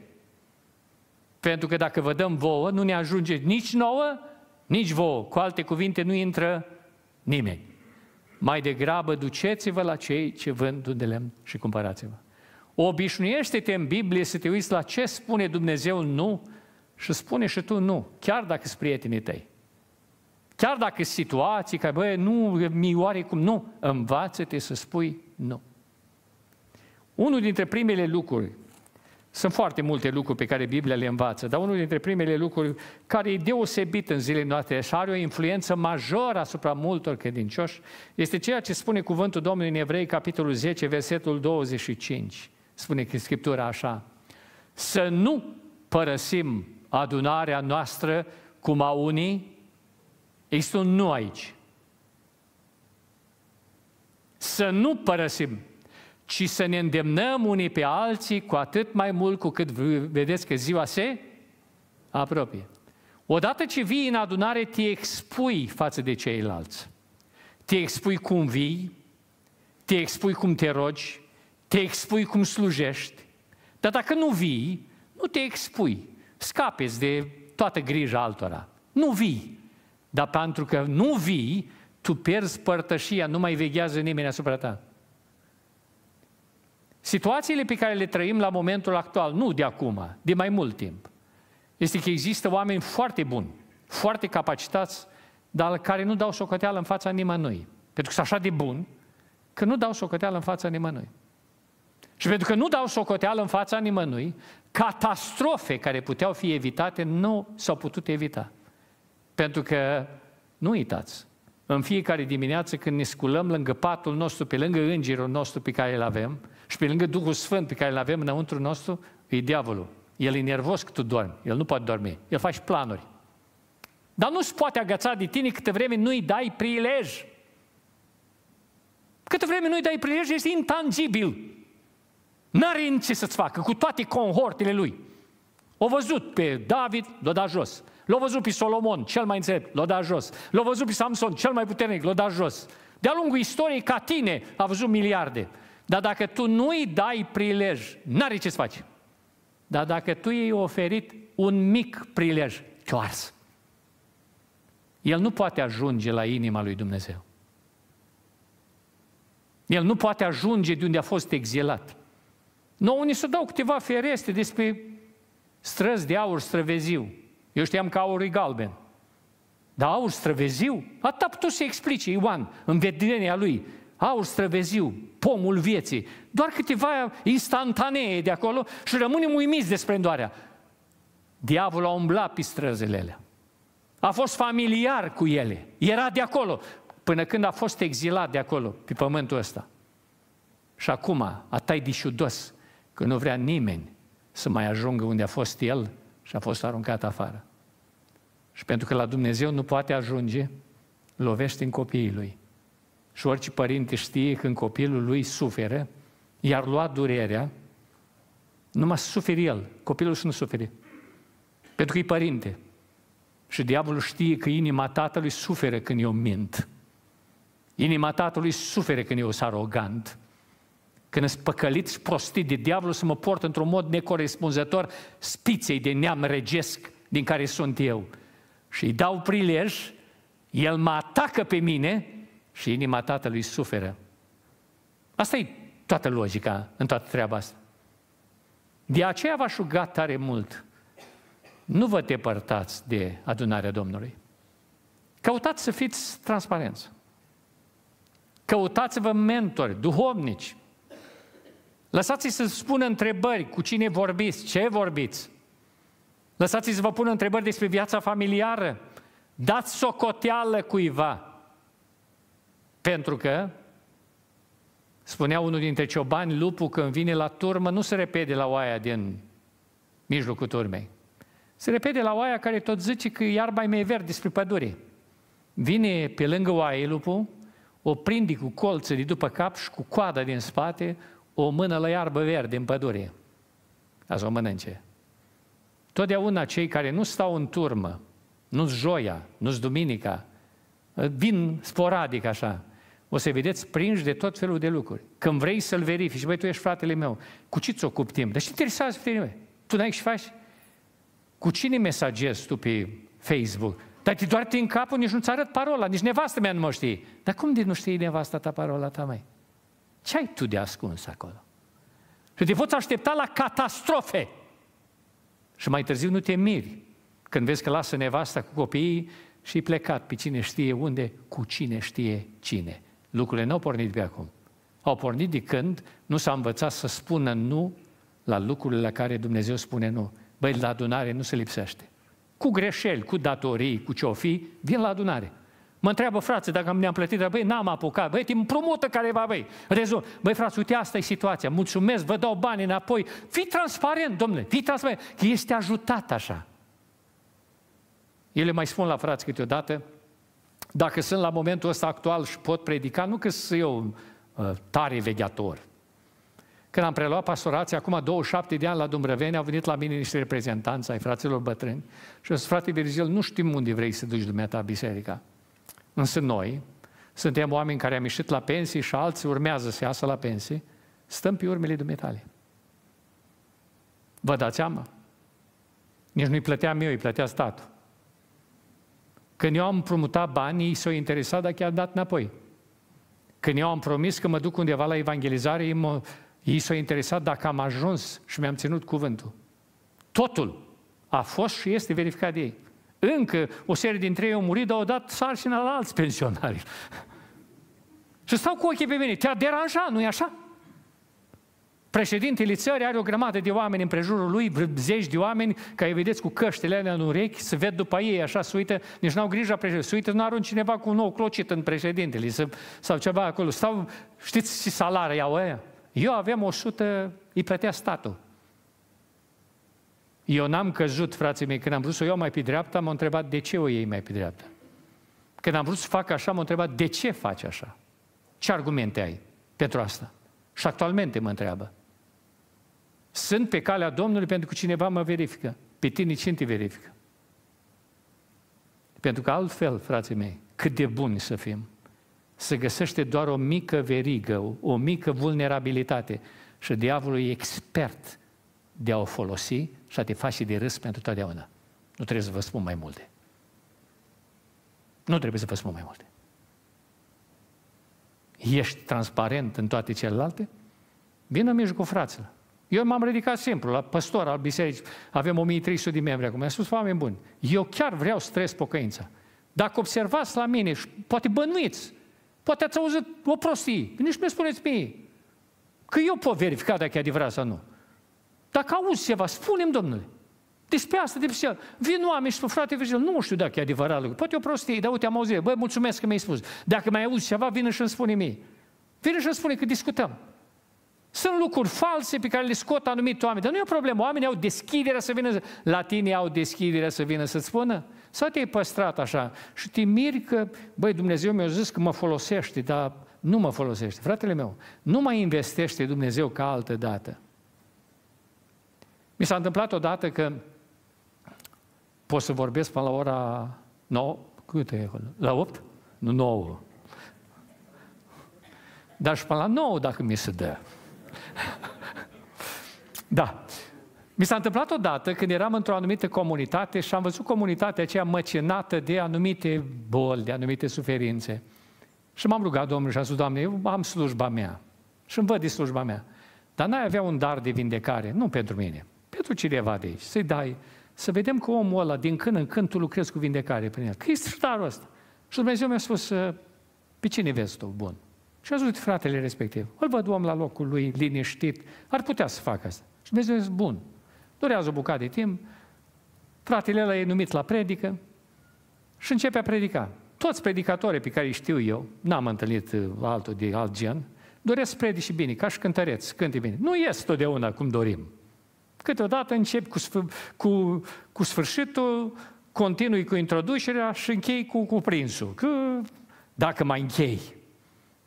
Pentru că dacă vă dăm vouă, nu ne ajunge nici nouă, nici vouă. Cu alte cuvinte, nu intră nimeni. Mai degrabă duceți-vă la cei ce vând un de lemn și cumpărați-vă. Obișnuiește-te în Biblie să te uiți la ce spune Dumnezeu nu și spune și tu nu, chiar dacă sunt prietenii tăi. Chiar dacă situații care, băi, nu, mi cum, nu, învață-te să spui nu. Unul dintre primele lucruri, sunt foarte multe lucruri pe care Biblia le învață, dar unul dintre primele lucruri care e deosebit în zilele noastre și are o influență majoră asupra multor credincioși, este ceea ce spune cuvântul Domnului în Evrei, capitolul 10, versetul 25. Spune Scriptura așa, să nu părăsim adunarea noastră cum a unii Există un nu aici. Să nu părăsim, ci să ne îndemnăm unii pe alții cu atât mai mult cu cât vedeți că ziua se apropie. Odată ce vii în adunare, te expui față de ceilalți. Te expui cum vii, te expui cum te rogi, te expui cum slujești. Dar dacă nu vii, nu te expui. Scapeți de toată grija altora. Nu vii. Dar pentru că nu vii, tu pierzi părtășia, nu mai veghează nimeni asupra ta. Situațiile pe care le trăim la momentul actual, nu de acum, de mai mult timp, este că există oameni foarte buni, foarte capacitați, dar care nu dau socoteală în fața nimănui. Pentru că sunt așa de buni, că nu dau socoteală în fața nimănui. Și pentru că nu dau socoteală în fața nimănui, catastrofe care puteau fi evitate nu s-au putut evita. Pentru că, nu uitați, în fiecare dimineață când ne sculăm lângă patul nostru, pe lângă îngerul nostru pe care îl avem și pe lângă Duhul Sfânt pe care îl avem înăuntru nostru, e diavolul. El e nervos că tu dormi, el nu poate dormi, el face planuri. Dar nu se poate agăța de tine câte vreme nu-i dai prilej. Câte vreme nu-i dai prilej, este intangibil. N-are în ce să-ți facă, cu toate conhortele lui. O văzut pe David, l-a dat jos. L-a văzut pe Solomon, cel mai înțelept, l-a dat jos. L-a văzut pe Samson, cel mai puternic, l-a dat jos. De-a lungul istoriei, ca tine, a văzut miliarde. Dar dacă tu nu-i dai prilej, n-are ce să faci. Dar dacă tu i-ai oferit un mic prilej, te-o El nu poate ajunge la inima lui Dumnezeu. El nu poate ajunge de unde a fost exilat. Noi unii să dau câteva fereste despre străzi de aur străveziu. Eu știam că aurul e galben. Dar aur străveziu? Atât putut să explice Ioan în vedenia lui. Aur străveziu, pomul vieții. Doar câteva instantanee de acolo și rămânem uimiți de splendoarea. Diavolul a umblat pe străzile alea. A fost familiar cu ele. Era de acolo. Până când a fost exilat de acolo, pe pământul ăsta. Și acum, a tai dișudos, că nu vrea nimeni să mai ajungă unde a fost el și a fost aruncat afară. Și pentru că la Dumnezeu nu poate ajunge, lovește în copiii lui. Și orice părinte știe când copilul lui suferă, iar lua durerea, numai suferi el, copilul să nu suferi. Pentru că e părinte. Și diavolul știe că inima tatălui suferă când eu mint. Inima tatălui suferă când eu sunt arogant. Când sunt păcălit și prostit de diavolul să mă port într-un mod necorespunzător spiței de neam regesc din care sunt eu și îi dau prilej, el mă atacă pe mine și inima tatălui suferă. Asta e toată logica în toată treaba asta. De aceea v-aș ruga tare mult, nu vă depărtați de adunarea Domnului. Căutați să fiți transparenți. Căutați-vă mentori, duhovnici. Lăsați-i să spună întrebări, cu cine vorbiți, ce vorbiți. Lăsați-i să vă pun întrebări despre viața familiară. Dați socoteală cuiva. Pentru că, spunea unul dintre ciobani, lupul când vine la turmă nu se repede la oaia din mijlocul turmei. Se repede la oaia care tot zice că iarba e mai verde despre pădure. Vine pe lângă oaie lupul, o prinde cu colțe de după cap și cu coada din spate, o mână la iarbă verde în pădure. Azi o mănânce. Totdeauna cei care nu stau în turmă, nu-s joia, nu-s duminica, vin sporadic așa, o să vedeți prinși de tot felul de lucruri. Când vrei să-l verifici, băi, tu ești fratele meu, cu ce-ți ocupi timp? Deci interesează pe tine, tu n-ai și faci? Cu cine mesagezi tu pe Facebook? Dar te doar te în capul, nici nu-ți arăt parola, nici nevastă mea nu mă știe. Dar cum de nu știi nevasta ta parola ta, mai? Ce ai tu de ascuns acolo? Și te poți aștepta la catastrofe. Și mai târziu nu te miri când vezi că lasă nevasta cu copiii și plecat pe cine știe unde, cu cine știe cine. Lucrurile nu au pornit de acum. Au pornit de când nu s-a învățat să spună nu la lucrurile la care Dumnezeu spune nu. Băi, la adunare nu se lipsește. Cu greșeli, cu datorii, cu ce o fi, vin la adunare. Mă întreabă frate dacă ne-am plătit, dar băi, n-am apucat, băi, îmi împrumută careva, băi, rezolv. Băi, frate, uite, asta e situația, mulțumesc, vă dau bani înapoi. Fii transparent, domnule, fii transparent, că este ajutat așa. Ele mai spun la frați câteodată, dacă sunt la momentul ăsta actual și pot predica, nu că sunt eu uh, tare vegheator. Când am preluat pastorația, acum 27 de ani la Dumbrăveni, au venit la mine niște reprezentanți ai fraților bătrâni și au zis, frate Virgil, nu știm unde vrei să duci dumneata biserica. Însă noi suntem oameni care am ieșit la pensii și alții urmează să iasă la pensii, stăm pe urmele dumitale. Vă dați seama? Nici nu-i plăteam eu, îi plătea statul. Când eu am împrumutat banii, s-au interesat dacă i-a dat înapoi. Când eu am promis că mă duc undeva la evangelizare, ei s-au interesat dacă am ajuns și mi-am ținut cuvântul. Totul a fost și este verificat de ei. Încă o serie dintre ei au murit, dar au dat sarcina la alți pensionari. Și stau cu ochii pe mine. Te-a deranjat, nu-i așa? Președintele țării are o grămadă de oameni în prejurul lui, zeci de oameni, ca îi vedeți cu căștile alea în urechi, se ved după ei, așa să uită, nici n-au grijă președinte, să uită, nu arunc cineva cu un nou clocit în președintele sau ceva acolo. Stau, știți ce salară iau aia? Eu aveam 100, îi plătea statul. Eu n-am căzut, frații mei, când am vrut să o iau mai pe dreapta, m am întrebat de ce o iei mai pe dreapta. Când am vrut să fac așa, m am întrebat de ce faci așa. Ce argumente ai pentru asta? Și actualmente mă întreabă. Sunt pe calea Domnului pentru că cineva mă verifică. Pe tine cine te verifică? Pentru că altfel, frații mei, cât de buni să fim, se găsește doar o mică verigă, o mică vulnerabilitate și diavolul e expert de a o folosi și a te face de râs pentru totdeauna. Nu trebuie să vă spun mai multe. Nu trebuie să vă spun mai multe. Ești transparent în toate celelalte? Vino în cu frațele. Eu m-am ridicat simplu, la păstor al bisericii, avem 1300 de membri acum, mi-a spus, oameni buni, eu chiar vreau să trăiesc pocăința. Dacă observați la mine, și poate bănuiți, poate ați auzit o prostie, nici nu spuneți mie, că eu pot verifica dacă e adevărat sau nu. Dacă auzi ceva, spune-mi, domnule. Despre asta, despre asta. Vin oameni și spun, frate Virgil, nu știu dacă e adevărat lucru. Poate o prostie, dar uite, am auzit. Băi, mulțumesc că mi-ai spus. Dacă mai auzi ceva, vine și îmi spune mie. Vine și îmi spune că discutăm. Sunt lucruri false pe care le scot anumite oameni, dar nu e o problemă. Oamenii au deschiderea să vină, la tine au deschiderea să vină să-ți spună? Sau te-ai păstrat așa și te miri că, băi, Dumnezeu mi-a zis că mă folosește, dar nu mă folosește. Fratele meu, nu mai investește Dumnezeu ca altă dată. Mi s-a întâmplat odată că pot să vorbesc până la ora 9, cât e La 8? Nu, 9. Dar și până la 9 dacă mi se dă. da. Mi s-a întâmplat odată când eram într-o anumită comunitate și am văzut comunitatea aceea măcenată de anumite boli, de anumite suferințe. Și m-am rugat Domnul și am zis, Doamne, eu am slujba mea și îmi văd de slujba mea. Dar n-ai avea un dar de vindecare, nu pentru mine, pentru tu cineva de aici, să-i dai, să vedem că omul ăla, din când în când, tu lucrezi cu vindecare prin el. Că este darul ăsta. Și Dumnezeu mi-a spus, ă, pe cine vezi tu bun? Și a zis fratele respectiv, îl văd om la locul lui, liniștit, ar putea să facă asta. Și Dumnezeu zis, bun. Durează o bucată de timp, fratele ăla e numit la predică și începe a predica. Toți predicatorii pe care îi știu eu, n-am întâlnit ă, altul de alt gen, doresc să predici bine, ca și cântăreți, cânte bine. Nu ies totdeauna cum dorim. Câteodată încep cu, cu, cu sfârșitul, continui cu introducerea și închei cu cuprinsul. Că dacă mai închei,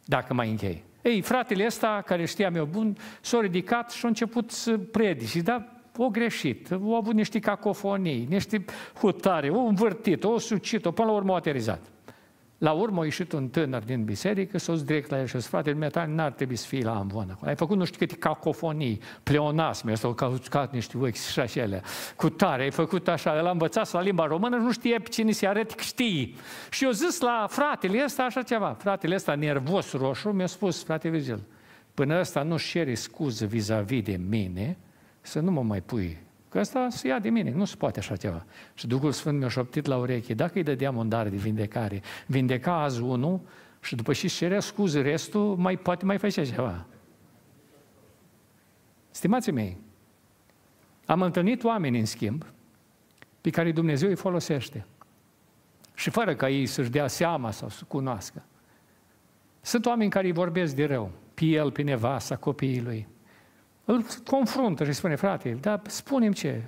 dacă mai închei. Ei, fratele ăsta, care știam eu bun, s-a ridicat și a început să predice, dar o greșit, au avut niște cacofonii, niște hutare, o învârtit, o sucit, o până la urmă o aterizat. La urmă a ieșit un tânăr din biserică, s-a dus direct la el și a zis, frate, dumneata, n-ar trebui să fii la amvonă. Ai făcut nu știu câte cacofonii, pleonasme, s-au căutat niște uici și așa cu tare, ai făcut așa, l-a învățat la limba română, nu știe pe cine se arăt că știi. Și eu zis la fratele ăsta așa ceva, fratele ăsta nervos roșu, mi-a spus, frate Virgil, până ăsta nu-și cere scuză vis-a-vis de mine, să nu mă mai pui Că asta se ia de mine, nu se poate așa ceva. Și Duhul Sfânt mi-a șoptit la ureche, dacă îi dădeam un dar de vindecare, vindeca azi unul și după și cerea scuze restul, mai poate mai face ceva. Stimații mei, am întâlnit oameni, în schimb, pe care Dumnezeu îi folosește. Și fără ca ei să-și dea seama sau să cunoască. Sunt oameni care îi vorbesc de rău, pe el, pe nevasta, copiii lui, îl confruntă și spune, frate, dar spunem ce?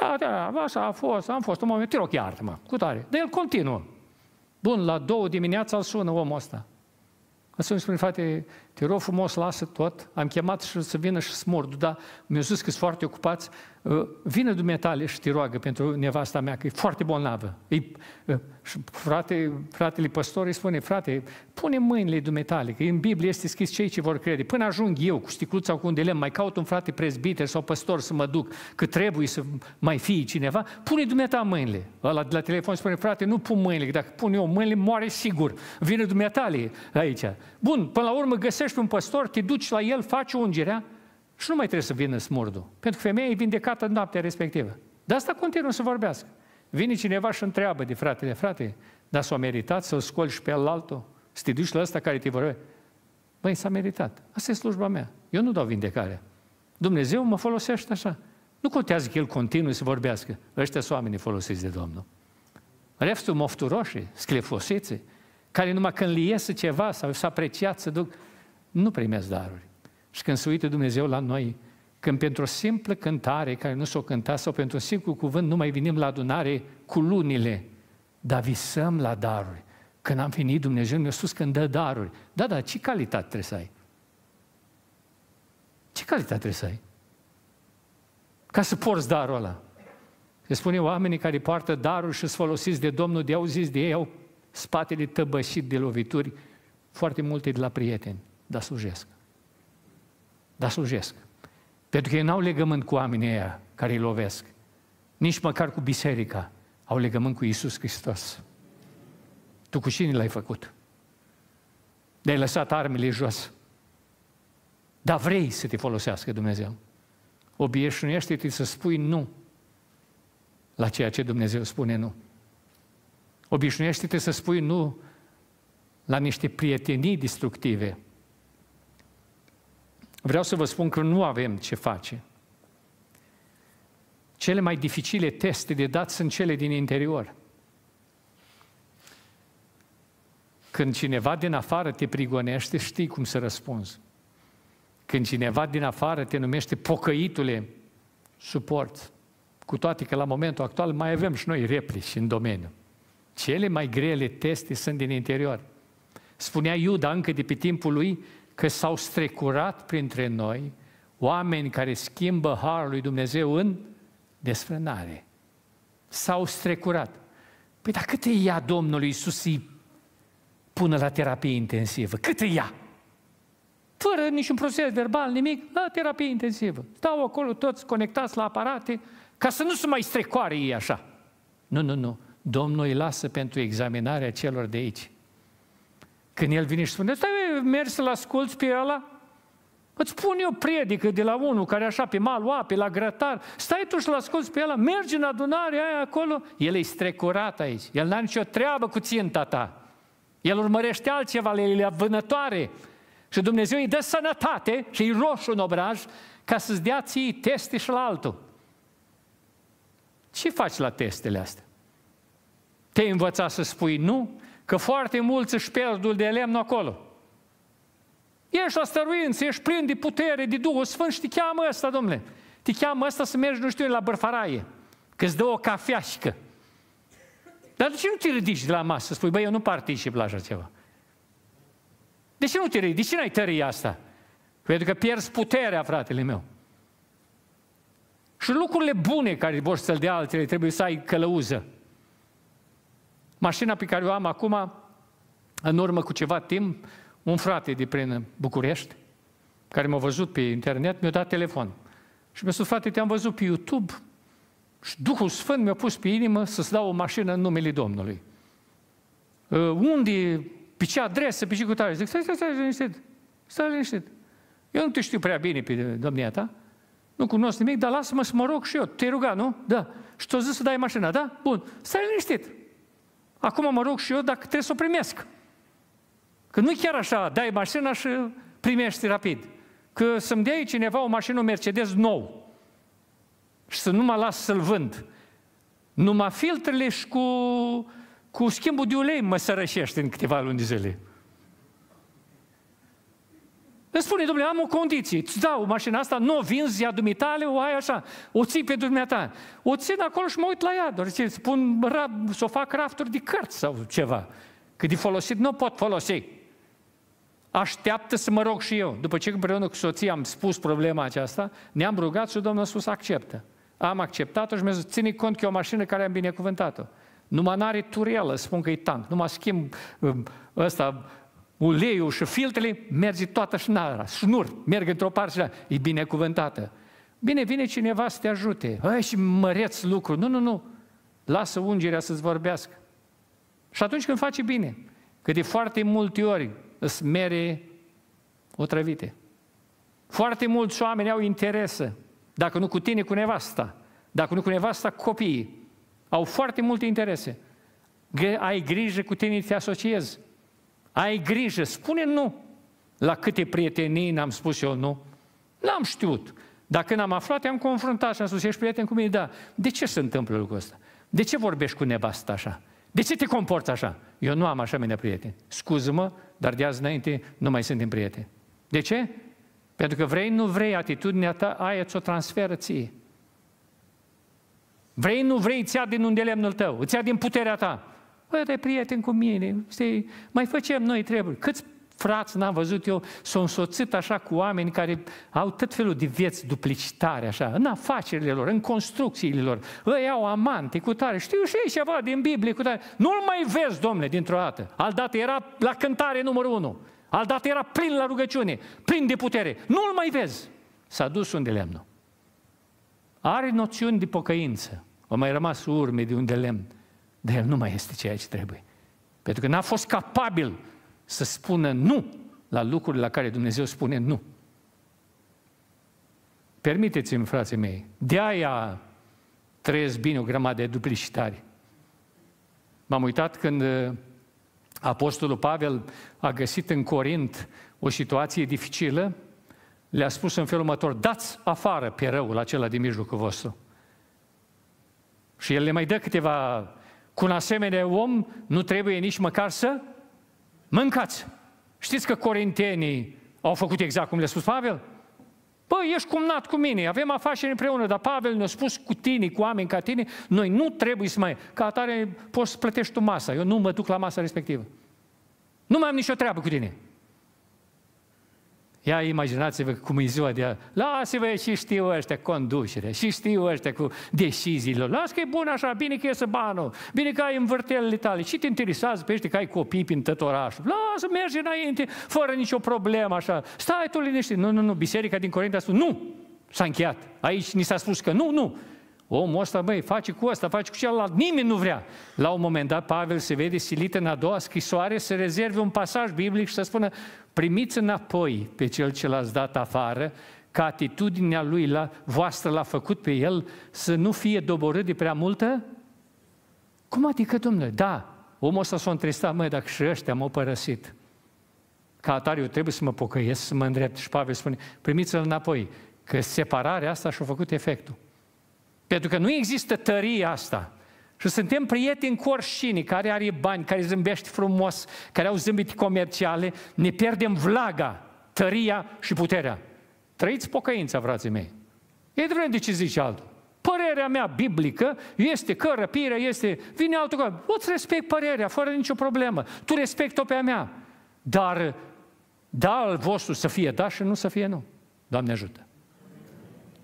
Da, da, așa a fost, am fost un moment, te rog, iartă-mă, cu tare. Dar el continuă. Bun, la două dimineața îl sună omul ăsta. Îl sună și spune, frate, te rog frumos, lasă tot. Am chemat și să vină și smordu, dar mi-a zis că sunt foarte ocupați. Uh, vine dumneatale și te roagă pentru nevasta mea, că e foarte bolnavă. E, uh, și frate, fratele păstor îi spune, frate, pune mâinile dumneatale, că în Biblie este scris cei ce vor crede. Până ajung eu cu sticluța sau cu un dilem, mai caut un frate prezbiter sau păstor să mă duc, că trebuie să mai fie cineva, pune dumneata mâinile. Ăla de la telefon spune, frate, nu pun mâinile, că dacă pun eu mâinile, moare sigur. Vine dumneatale aici. Bun, până la urmă găsesc găsești un păstor, te duci la el, faci ungerea și nu mai trebuie să vină smurdul. Pentru că femeia e vindecată în noaptea respectivă. De asta continuă să vorbească. Vine cineva și întreabă de fratele, frate, dar s-a meritat să-l scoli și pe al altul? Să te duci la ăsta care te vorbește? Băi, s-a meritat. Asta e slujba mea. Eu nu dau vindecare. Dumnezeu mă folosește așa. Nu contează că el continuă să vorbească. Ăștia sunt oamenii folosiți de Domnul. Reftul mofturoșii, sclefosiții, care numai când li iese ceva sau s-a apreciat să duc, nu primesc daruri. Și când se uită Dumnezeu la noi, când pentru o simplă cântare care nu s-o cânta sau pentru un simplu cuvânt nu mai venim la adunare cu lunile, dar visăm la daruri. Când am venit, Dumnezeu mi-a spus când dă daruri. Da, da, ce calitate trebuie să ai? Ce calitate trebuie să ai? Ca să porți darul ăla. Se spune oamenii care poartă darul și s- folosiți de Domnul, de auziți de ei, au spatele tăbășit de lovituri, foarte multe de la prieteni dar slujesc. Dar slujesc. Pentru că ei n-au legământ cu oamenii ăia care îi lovesc. Nici măcar cu biserica. Au legământ cu Isus Hristos. Tu cu cine l-ai făcut? De-ai lăsat armele jos. Dar vrei să te folosească Dumnezeu. Obieșnuiește-te să spui nu la ceea ce Dumnezeu spune nu. Obișnuiește-te să spui nu la niște prietenii destructive – Vreau să vă spun că nu avem ce face. Cele mai dificile teste de dat sunt cele din interior. Când cineva din afară te prigonește, știi cum să răspunzi. Când cineva din afară te numește pocăitule, suport. Cu toate că la momentul actual mai avem și noi replici în domeniu. Cele mai grele teste sunt din interior. Spunea Iuda încă de pe timpul lui, că s-au strecurat printre noi oameni care schimbă harul lui Dumnezeu în desfrânare. S-au strecurat. Păi dar cât ia Domnul Iisus îi pună la terapie intensivă? Cât ia? Fără niciun proces verbal, nimic, la terapie intensivă. Stau acolo toți conectați la aparate ca să nu se mai strecoare ei așa. Nu, nu, nu. Domnul îi lasă pentru examinarea celor de aici. Când el vine și spune, stai, mergi să-l asculți pe ăla? Îți pun eu predică de la unul care așa pe malul apei, la grătar, stai tu și-l asculți pe ăla, mergi în adunare aia acolo, el e strecurat aici, el n-are nicio treabă cu ținta ta. El urmărește altceva, el e vânătoare. Și Dumnezeu îi dă sănătate și îi roșu în obraj ca să-ți dea ții teste și la altul. Ce faci la testele astea? Te-ai învățat să spui nu? Că foarte mulți își pierdul de lemn acolo. Ești la stăruință, ești plin de putere, de Duhul Sfânt și te cheamă ăsta, domnule. Te cheamă ăsta să mergi, nu știu, la bărfaraie, că îți dă o cafeașcă. Dar de ce nu te ridici de la masă? Spui, băi, eu nu particip la așa ceva. De ce nu te ridici? De ce n-ai tăria asta? Pentru că pierzi puterea, fratele meu. Și lucrurile bune care vor să-l dea altele, trebuie să ai călăuză. Mașina pe care o am acum, în urmă cu ceva timp, un frate de prin București, care m-a văzut pe internet, mi-a dat telefon. Și mi-a spus, frate, te-am văzut pe YouTube și Duhul Sfânt mi-a pus pe inimă să-ți dau o mașină în numele Domnului. Uh, unde, pe ce adresă, pe ce cu tare? Zic, stai, stai, stai, liniștit, stai liniștit. Eu nu te știu prea bine pe domnia ta, nu cunosc nimic, dar lasă-mă să mă rog și eu. Te-ai rugat, nu? Da. Și tu zis să dai mașina, da? Bun. Stai liniștit. Acum mă rog și eu dacă trebuie să o primesc. Că nu chiar așa, dai mașina și primești rapid. Că să-mi dea cineva o mașină Mercedes nou și să nu mă las să-l vând. Numai filtrele și cu, cu schimbul de ulei mă sărășește în câteva luni de zile. Îmi spune, domnule, am o condiție, îți dau mașina asta, nu o vinzi, ia dumitale, o ai așa, o ții pe dumneata. O țin acolo și mă uit la ea, doar ce spun, să o fac rafturi de cărți sau ceva. Că de folosit nu pot folosi așteaptă să mă rog și eu. După ce împreună cu soția am spus problema aceasta, ne-am rugat și Domnul a spus acceptă. Am acceptat-o și mi-a zis, ține cont că e o mașină care am binecuvântat-o. Numai n-are turelă, spun că e tank, numai schimb um, ăsta, uleiul și filtrele, merge toată șnara, șnur, merg într-o parte și e binecuvântată. Bine, vine cineva să te ajute. Ai și măreț lucru. Nu, nu, nu. Lasă ungerea să-ți vorbească. Și atunci când face bine, că de foarte multe ori sunt mere otrăvite. Foarte mulți oameni au interese, dacă nu cu tine, cu nevasta, dacă nu cu nevasta, copiii. Au foarte multe interese. Ai grijă cu tine, te asociezi. Ai grijă, spune nu. La câte prietenii n-am spus eu nu? N-am știut. Dacă când am aflat, am confruntat și am spus, ești prieten cu mine? Da. De ce se întâmplă lucrul ăsta? De ce vorbești cu nevasta așa? De ce te comporți așa? Eu nu am așa mine prieteni. Scuză-mă, dar de azi înainte nu mai suntem prieteni. De ce? Pentru că vrei, nu vrei, atitudinea ta aia ți-o transferă ție. Vrei, nu vrei, ți ia din lemnul tău, ți ia din puterea ta. Păi, erai prieten cu mine, știi, mai facem noi treburi. Câți frați n-am văzut eu, s-au însoțit așa cu oameni care au tot felul de vieți duplicitare, așa, în afacerile lor, în construcțiile lor. îi au amante cu tare, știu și ei ceva din Biblie cu tare. Nu-l mai vezi, domnule, dintr-o dată. Al dată era la cântare numărul unu. al dată era plin la rugăciune, plin de putere. Nu-l mai vezi. S-a dus unde lemnul. Are noțiuni de pocăință. Au mai rămas urme de unde lemn. Dar el nu mai este ceea ce trebuie. Pentru că n-a fost capabil să spună nu la lucrurile la care Dumnezeu spune nu. Permiteți-mi, frații mei, de aia trăiesc bine o grămadă de duplicitari. M-am uitat când uh, Apostolul Pavel a găsit în Corint o situație dificilă, le-a spus în felul următor, dați afară pe răul acela din mijlocul vostru. Și el le mai dă câteva, cu un asemenea om nu trebuie nici măcar să Mâncați! Știți că corintenii au făcut exact cum le-a spus Pavel? Păi, ești cumnat cu mine, avem afaceri împreună, dar Pavel ne-a spus cu tine, cu oameni ca tine, noi nu trebuie să mai... Ca atare poți să plătești tu masa, eu nu mă duc la masa respectivă. Nu mai am nicio treabă cu tine. Ia imaginați-vă cum e ziua de a... Lasă-vă și știu ăștia conducere, și știu ăștia cu deciziile. Lasă că e bun așa, bine că iese banul, bine că ai învârtelele tale. Și te interesează pe ăștia că ai copii prin tot orașul. Lasă, merge înainte, fără nicio problemă așa. Stai tu liniștit. Nu, nu, nu, biserica din Corinta spune, nu, s-a încheiat. Aici ni s-a spus că nu, nu, Omul ăsta, băi, face cu ăsta, face cu celălalt, nimeni nu vrea. La un moment dat, Pavel se vede silit în a doua scrisoare să rezerve un pasaj biblic și să spună, primiți înapoi pe cel ce l-ați dat afară, că atitudinea lui la voastră l-a făcut pe el să nu fie doborât de prea multă? Cum adică, domnule? Da, omul ăsta s-a întristat, măi, dacă și ăștia m-au părăsit. Ca atare, eu trebuie să mă pocăiesc, să mă îndrept. Și Pavel spune, primiți-l înapoi, că separarea asta și-a făcut efectul. Pentru că nu există tărie asta. Și suntem prieteni cu orșinii care are bani, care zâmbește frumos, care au zâmbite comerciale, ne pierdem vlaga, tăria și puterea. Trăiți pocăința, frații mei. E de de ce zice altul. Părerea mea biblică este că răpirea este... Vine altul că îți respect părerea, fără nicio problemă. Tu respect-o pe a mea. Dar da al vostru să fie da și nu să fie nu. Doamne ajută!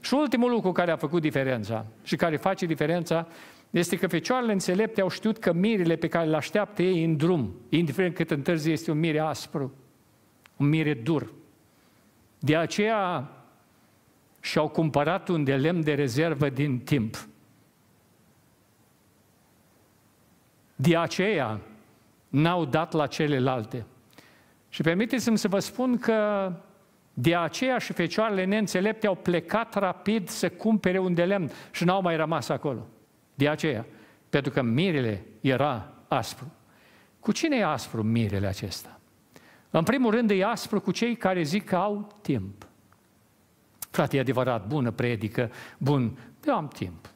Și ultimul lucru care a făcut diferența și care face diferența este că fecioarele înțelepte au știut că mirele pe care le așteaptă ei în drum, indiferent cât întârzi, este un mire aspru, un mire dur. De aceea și-au cumpărat un de lemn de rezervă din timp. De aceea n-au dat la celelalte. Și permiteți-mi să vă spun că de aceea și fecioarele neînțelepte au plecat rapid să cumpere un de lemn și n-au mai rămas acolo. De aceea, pentru că mirele era aspru. Cu cine e aspru mirele acesta? În primul rând e aspru cu cei care zic că au timp. Frate, e adevărat, bună predică, bun, eu am timp.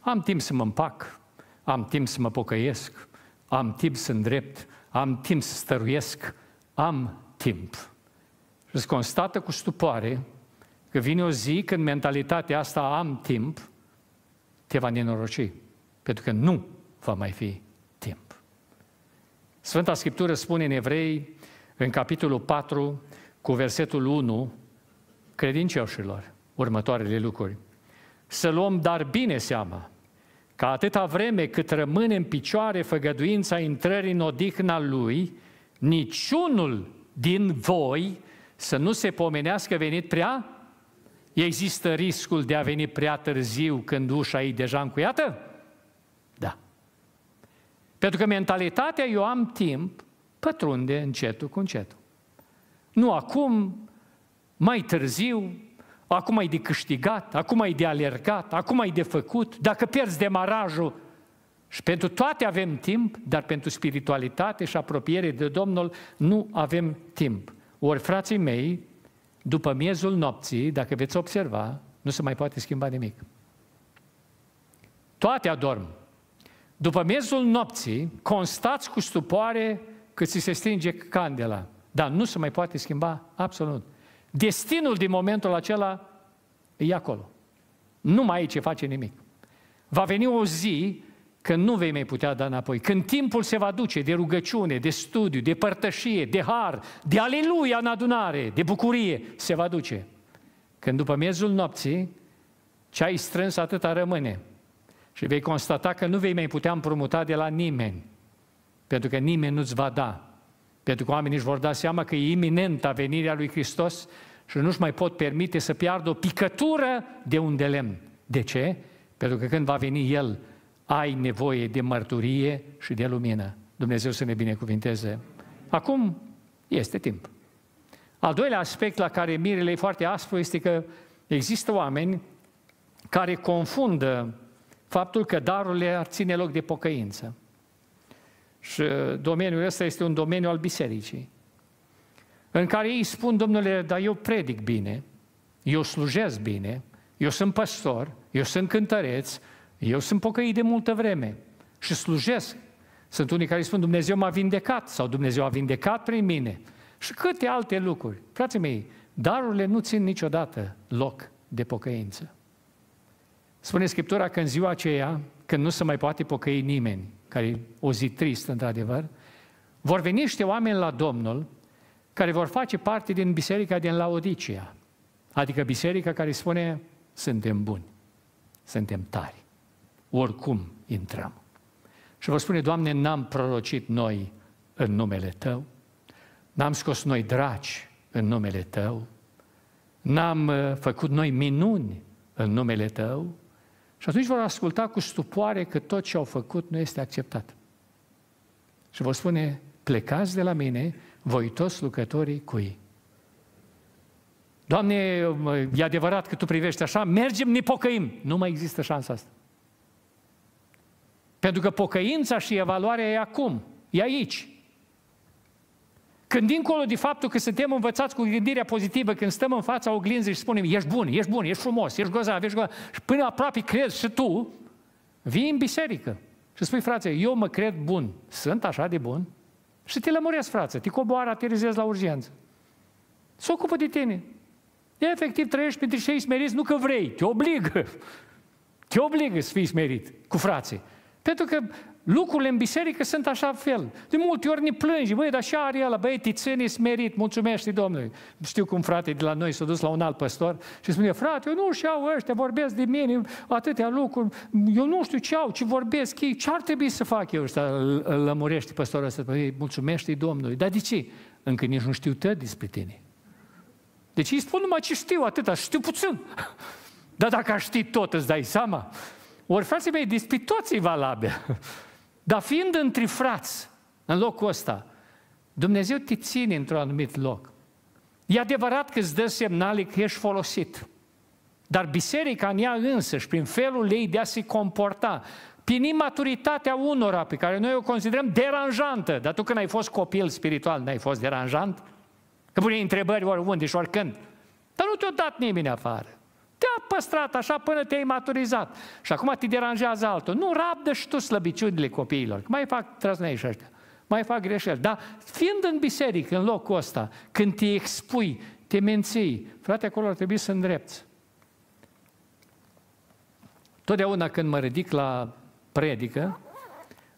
Am timp să mă împac, am timp să mă pocăiesc, am timp să îndrept, am timp să stăruiesc, am timp îți constată cu stupoare că vine o zi când mentalitatea asta am timp, te va nenoroci, pentru că nu va mai fi timp. Sfânta Scriptură spune în Evrei, în capitolul 4, cu versetul 1, credincioșilor, următoarele lucruri. Să luăm dar bine seama că atâta vreme cât rămâne în picioare făgăduința intrării în odihna Lui, niciunul din voi să nu se pomenească venit prea, există riscul de a veni prea târziu când ușa e deja încuiată? Da. Pentru că mentalitatea eu am timp, pătrunde încetul cu încetul. Nu acum, mai târziu, acum ai de câștigat, acum ai de alergat, acum ai de făcut, dacă pierzi demarajul, și pentru toate avem timp, dar pentru spiritualitate și apropiere de Domnul nu avem timp. Ori, frații mei, după miezul nopții, dacă veți observa, nu se mai poate schimba nimic. Toate adorm. După miezul nopții, constați cu stupoare că ți se stinge candela, dar nu se mai poate schimba absolut. Destinul din momentul acela e acolo. Nu mai e ce face nimic. Va veni o zi că nu vei mai putea da înapoi. Când timpul se va duce de rugăciune, de studiu, de părtășie, de har, de aleluia în adunare, de bucurie, se va duce. Când după miezul nopții, ce ai strâns atâta rămâne. Și vei constata că nu vei mai putea împrumuta de la nimeni, pentru că nimeni nu-ți va da. Pentru că oamenii își vor da seama că e iminentă venirea lui Hristos și nu-și mai pot permite să piardă o picătură de un de lemn. De ce? Pentru că când va veni El, ai nevoie de mărturie și de lumină. Dumnezeu să ne binecuvinteze. Acum este timp. Al doilea aspect la care mirele e foarte aspru este că există oameni care confundă faptul că darurile ar ține loc de pocăință. Și uh, domeniul ăsta este un domeniu al bisericii, în care ei spun, domnule, dar eu predic bine, eu slujesc bine, eu sunt păstor, eu sunt cântăreț, eu sunt pocăit de multă vreme și slujesc. Sunt unii care spun Dumnezeu m-a vindecat sau Dumnezeu a vindecat prin mine și câte alte lucruri. Frații mei, darurile nu țin niciodată loc de pocăință. Spune Scriptura că în ziua aceea, când nu se mai poate pocăi nimeni, care e o zi tristă într-adevăr, vor veni niște oameni la Domnul care vor face parte din biserica din Laodicea, adică biserica care spune, suntem buni, suntem tari oricum intrăm. Și vă spune, Doamne, n-am prorocit noi în numele Tău, n-am scos noi draci în numele Tău, n-am uh, făcut noi minuni în numele Tău, și atunci vor asculta cu stupoare că tot ce au făcut nu este acceptat. Și vă spune, plecați de la mine, voi toți lucrătorii cui? Doamne, uh, e adevărat că Tu privești așa, mergem, ne pocăim. Nu mai există șansa asta. Pentru că pocăința și evaluarea e acum, e aici. Când dincolo de faptul că suntem învățați cu gândirea pozitivă, când stăm în fața oglinzii și spunem, ești bun, ești bun, ești frumos, ești grozav, ești grozav, și până aproape crezi și tu, vii în biserică și spui, frate, eu mă cred bun, sunt așa de bun? Și te lămuresc, frate, te coboară, aterizezi la urgență. Se s-o ocupă de tine. E Efectiv trăiești printre cei smeriți, nu că vrei, te obligă. Te obligă să fii smerit cu frații. Pentru că lucrurile în biserică sunt așa fel. De multe ori ne plângi, băi, dar așa are el, băi, tițenii smerit, mulțumește Domnului. Știu cum frate de la noi s-a dus la un alt păstor și spune, frate, eu nu știu ăștia, vorbesc de mine, atâtea lucruri, eu nu știu ce au, ce vorbesc ei, ce ar trebui să fac eu? ăștia, lămurește păstorul ăsta, băi, mulțumește Domnului. Dar de ce? Încă nici nu știu tăi despre tine. Deci îi spun numai ce știu, atâta, știu puțin. Dar dacă aș ști tot, îți dai seama ori, frații mei, dispitoții valabil. Dar fiind între frați, în locul ăsta, Dumnezeu te ține într-un anumit loc. E adevărat că îți dă semnale că ești folosit. Dar biserica în ea însăși, prin felul ei de a se comporta, prin imaturitatea unora pe care noi o considerăm deranjantă, dar tu când ai fost copil spiritual, n-ai fost deranjant? Că pune întrebări oriunde și oricând. Dar nu te-o dat nimeni afară. Te-a păstrat așa până te-ai maturizat. Și acum te deranjează altul. Nu rabdă și tu slăbiciunile copiilor. Mai fac trăznei și ăștia. Mai fac greșeli. Dar fiind în biserică, în locul ăsta, când te expui, te menții, frate, acolo ar trebui să îndrepți. Totdeauna când mă ridic la predică,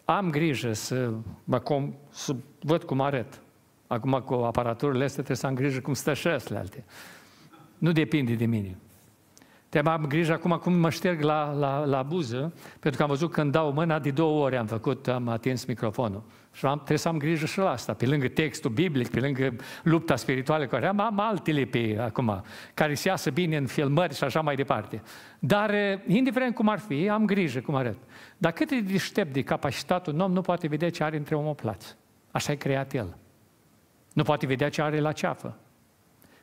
am grijă să, mă com, să văd cum arăt. Acum cu aparaturile astea trebuie să am grijă cum stă și astea alte. Nu depinde de mine. Te am grijă acum cum mă șterg la, la, la buză, pentru că am văzut când dau mâna, de două ori am făcut, am atins microfonul. Și am, trebuie să am grijă și la asta. Pe lângă textul biblic, pe lângă lupta spirituală care am, am altele pe acum, care se iasă bine în filmări și așa mai departe. Dar, indiferent cum ar fi, am grijă cum arăt. Dar cât de deștept de capacitate un om nu poate vedea ce are între omoplați. Așa e creat el. Nu poate vedea ce are la ceafă.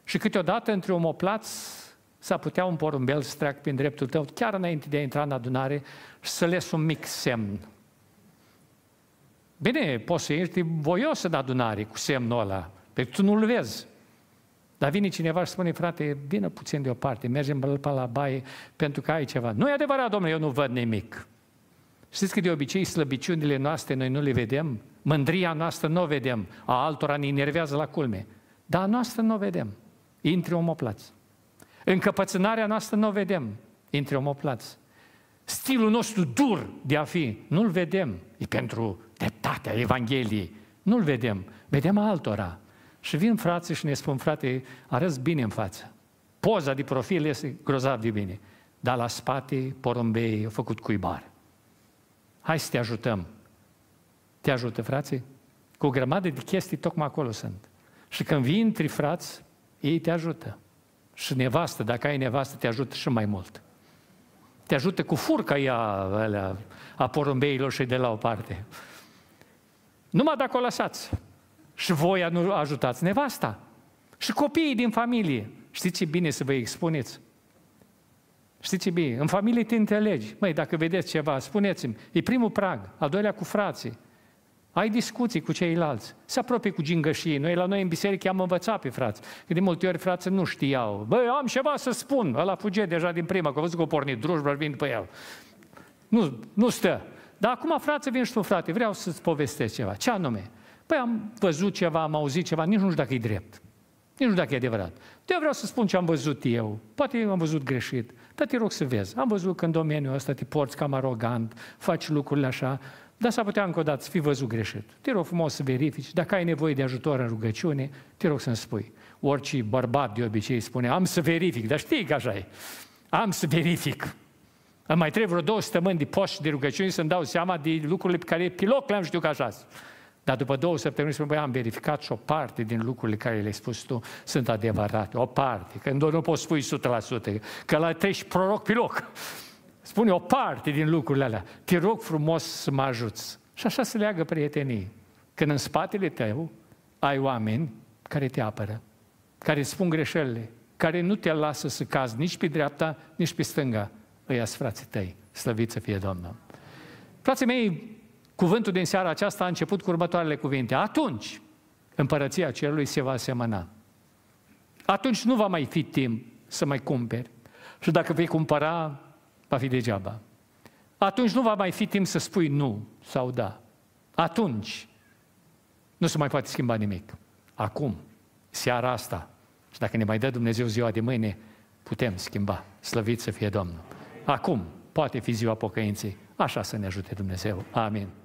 Și câteodată între omoplați s a putea un porumbel să treacă prin dreptul tău chiar înainte de a intra în adunare și să lesi un mic semn. Bine, poți să ești voios în adunare cu semnul ăla, că tu nu-l vezi. Dar vine cineva și spune, frate, vină puțin deoparte, mergem pe la baie pentru că ai ceva. Nu e adevărat, domnule, eu nu văd nimic. Știți că de obicei slăbiciunile noastre noi nu le vedem? Mândria noastră nu o vedem, a altora ne enervează la culme. Dar a noastră nu o vedem. Intri omoplați. Încăpățânarea noastră nu o vedem între omoplați. Stilul nostru dur de a fi, nu-l vedem. E pentru dreptatea Evangheliei. Nu-l vedem. Vedem altora. Și vin frații și ne spun, frate, arăți bine în față. Poza de profil este grozav de bine. Dar la spate, porumbei, au făcut cuibar. Hai să te ajutăm. Te ajută, frații? Cu o grămadă de chestii tocmai acolo sunt. Și când vii între frați, ei te ajută. Și nevastă, dacă ai nevastă, te ajută și mai mult. Te ajută cu furca ea alea, a porumbeilor și de la o parte. Numai dacă o lăsați. Și voi nu ajutați nevasta. Și copiii din familie. Știți ce bine să vă expuneți? Știți ce bine? În familie te înțelegi. Măi, dacă vedeți ceva, spuneți-mi. E primul prag, al doilea cu frații, ai discuții cu ceilalți. Se apropie cu gingășii. Noi la noi în biserică am învățat pe frați. Că de multe ori frații nu știau. Băi, am ceva să spun. Ăla fuge deja din prima, că a văzut că a pornit drujba, vin pe el. Nu, nu stă. Dar acum, frate, vin și tu, frate, vreau să-ți povestesc ceva. Ce anume? Păi am văzut ceva, am auzit ceva, nici nu știu dacă e drept. Nici nu știu dacă e adevărat. Eu vreau să spun ce am văzut eu. Poate am văzut greșit. Dar te rog să vezi. Am văzut că în domeniul ăsta te porți cam arogant, faci lucrurile așa. Dar s-ar putea încă o dată să fi văzut greșit. Te rog frumos să verifici. Dacă ai nevoie de ajutor în rugăciune, te rog să-mi spui. Orice bărbat de obicei spune, am să verific, dar știi că așa e. Am să verific. Îmi mai trebuie vreo două săptămâni de poș de rugăciuni să-mi dau seama de lucrurile pe care pe loc le-am știut că așa Dar după două săptămâni spune, băi, am verificat și o parte din lucrurile care le-ai spus tu sunt adevărate, o parte, că nu poți spui 100%, că la treci proroc pe loc spune o parte din lucrurile alea. Te rog frumos să mă ajuți. Și așa se leagă prietenii. Când în spatele tău ai oameni care te apără, care îți spun greșelile, care nu te lasă să cazi nici pe dreapta, nici pe stânga. Îi frații tăi. Slăvit să fie Domnul. Frații mei, cuvântul din seara aceasta a început cu următoarele cuvinte. Atunci, împărăția cerului se va asemăna. Atunci nu va mai fi timp să mai cumperi. Și dacă vei cumpăra, va fi degeaba. Atunci nu va mai fi timp să spui nu sau da. Atunci nu se mai poate schimba nimic. Acum, seara asta, și dacă ne mai dă Dumnezeu ziua de mâine, putem schimba. Slăvit să fie Domnul. Acum poate fi ziua pocăinței. Așa să ne ajute Dumnezeu. Amin.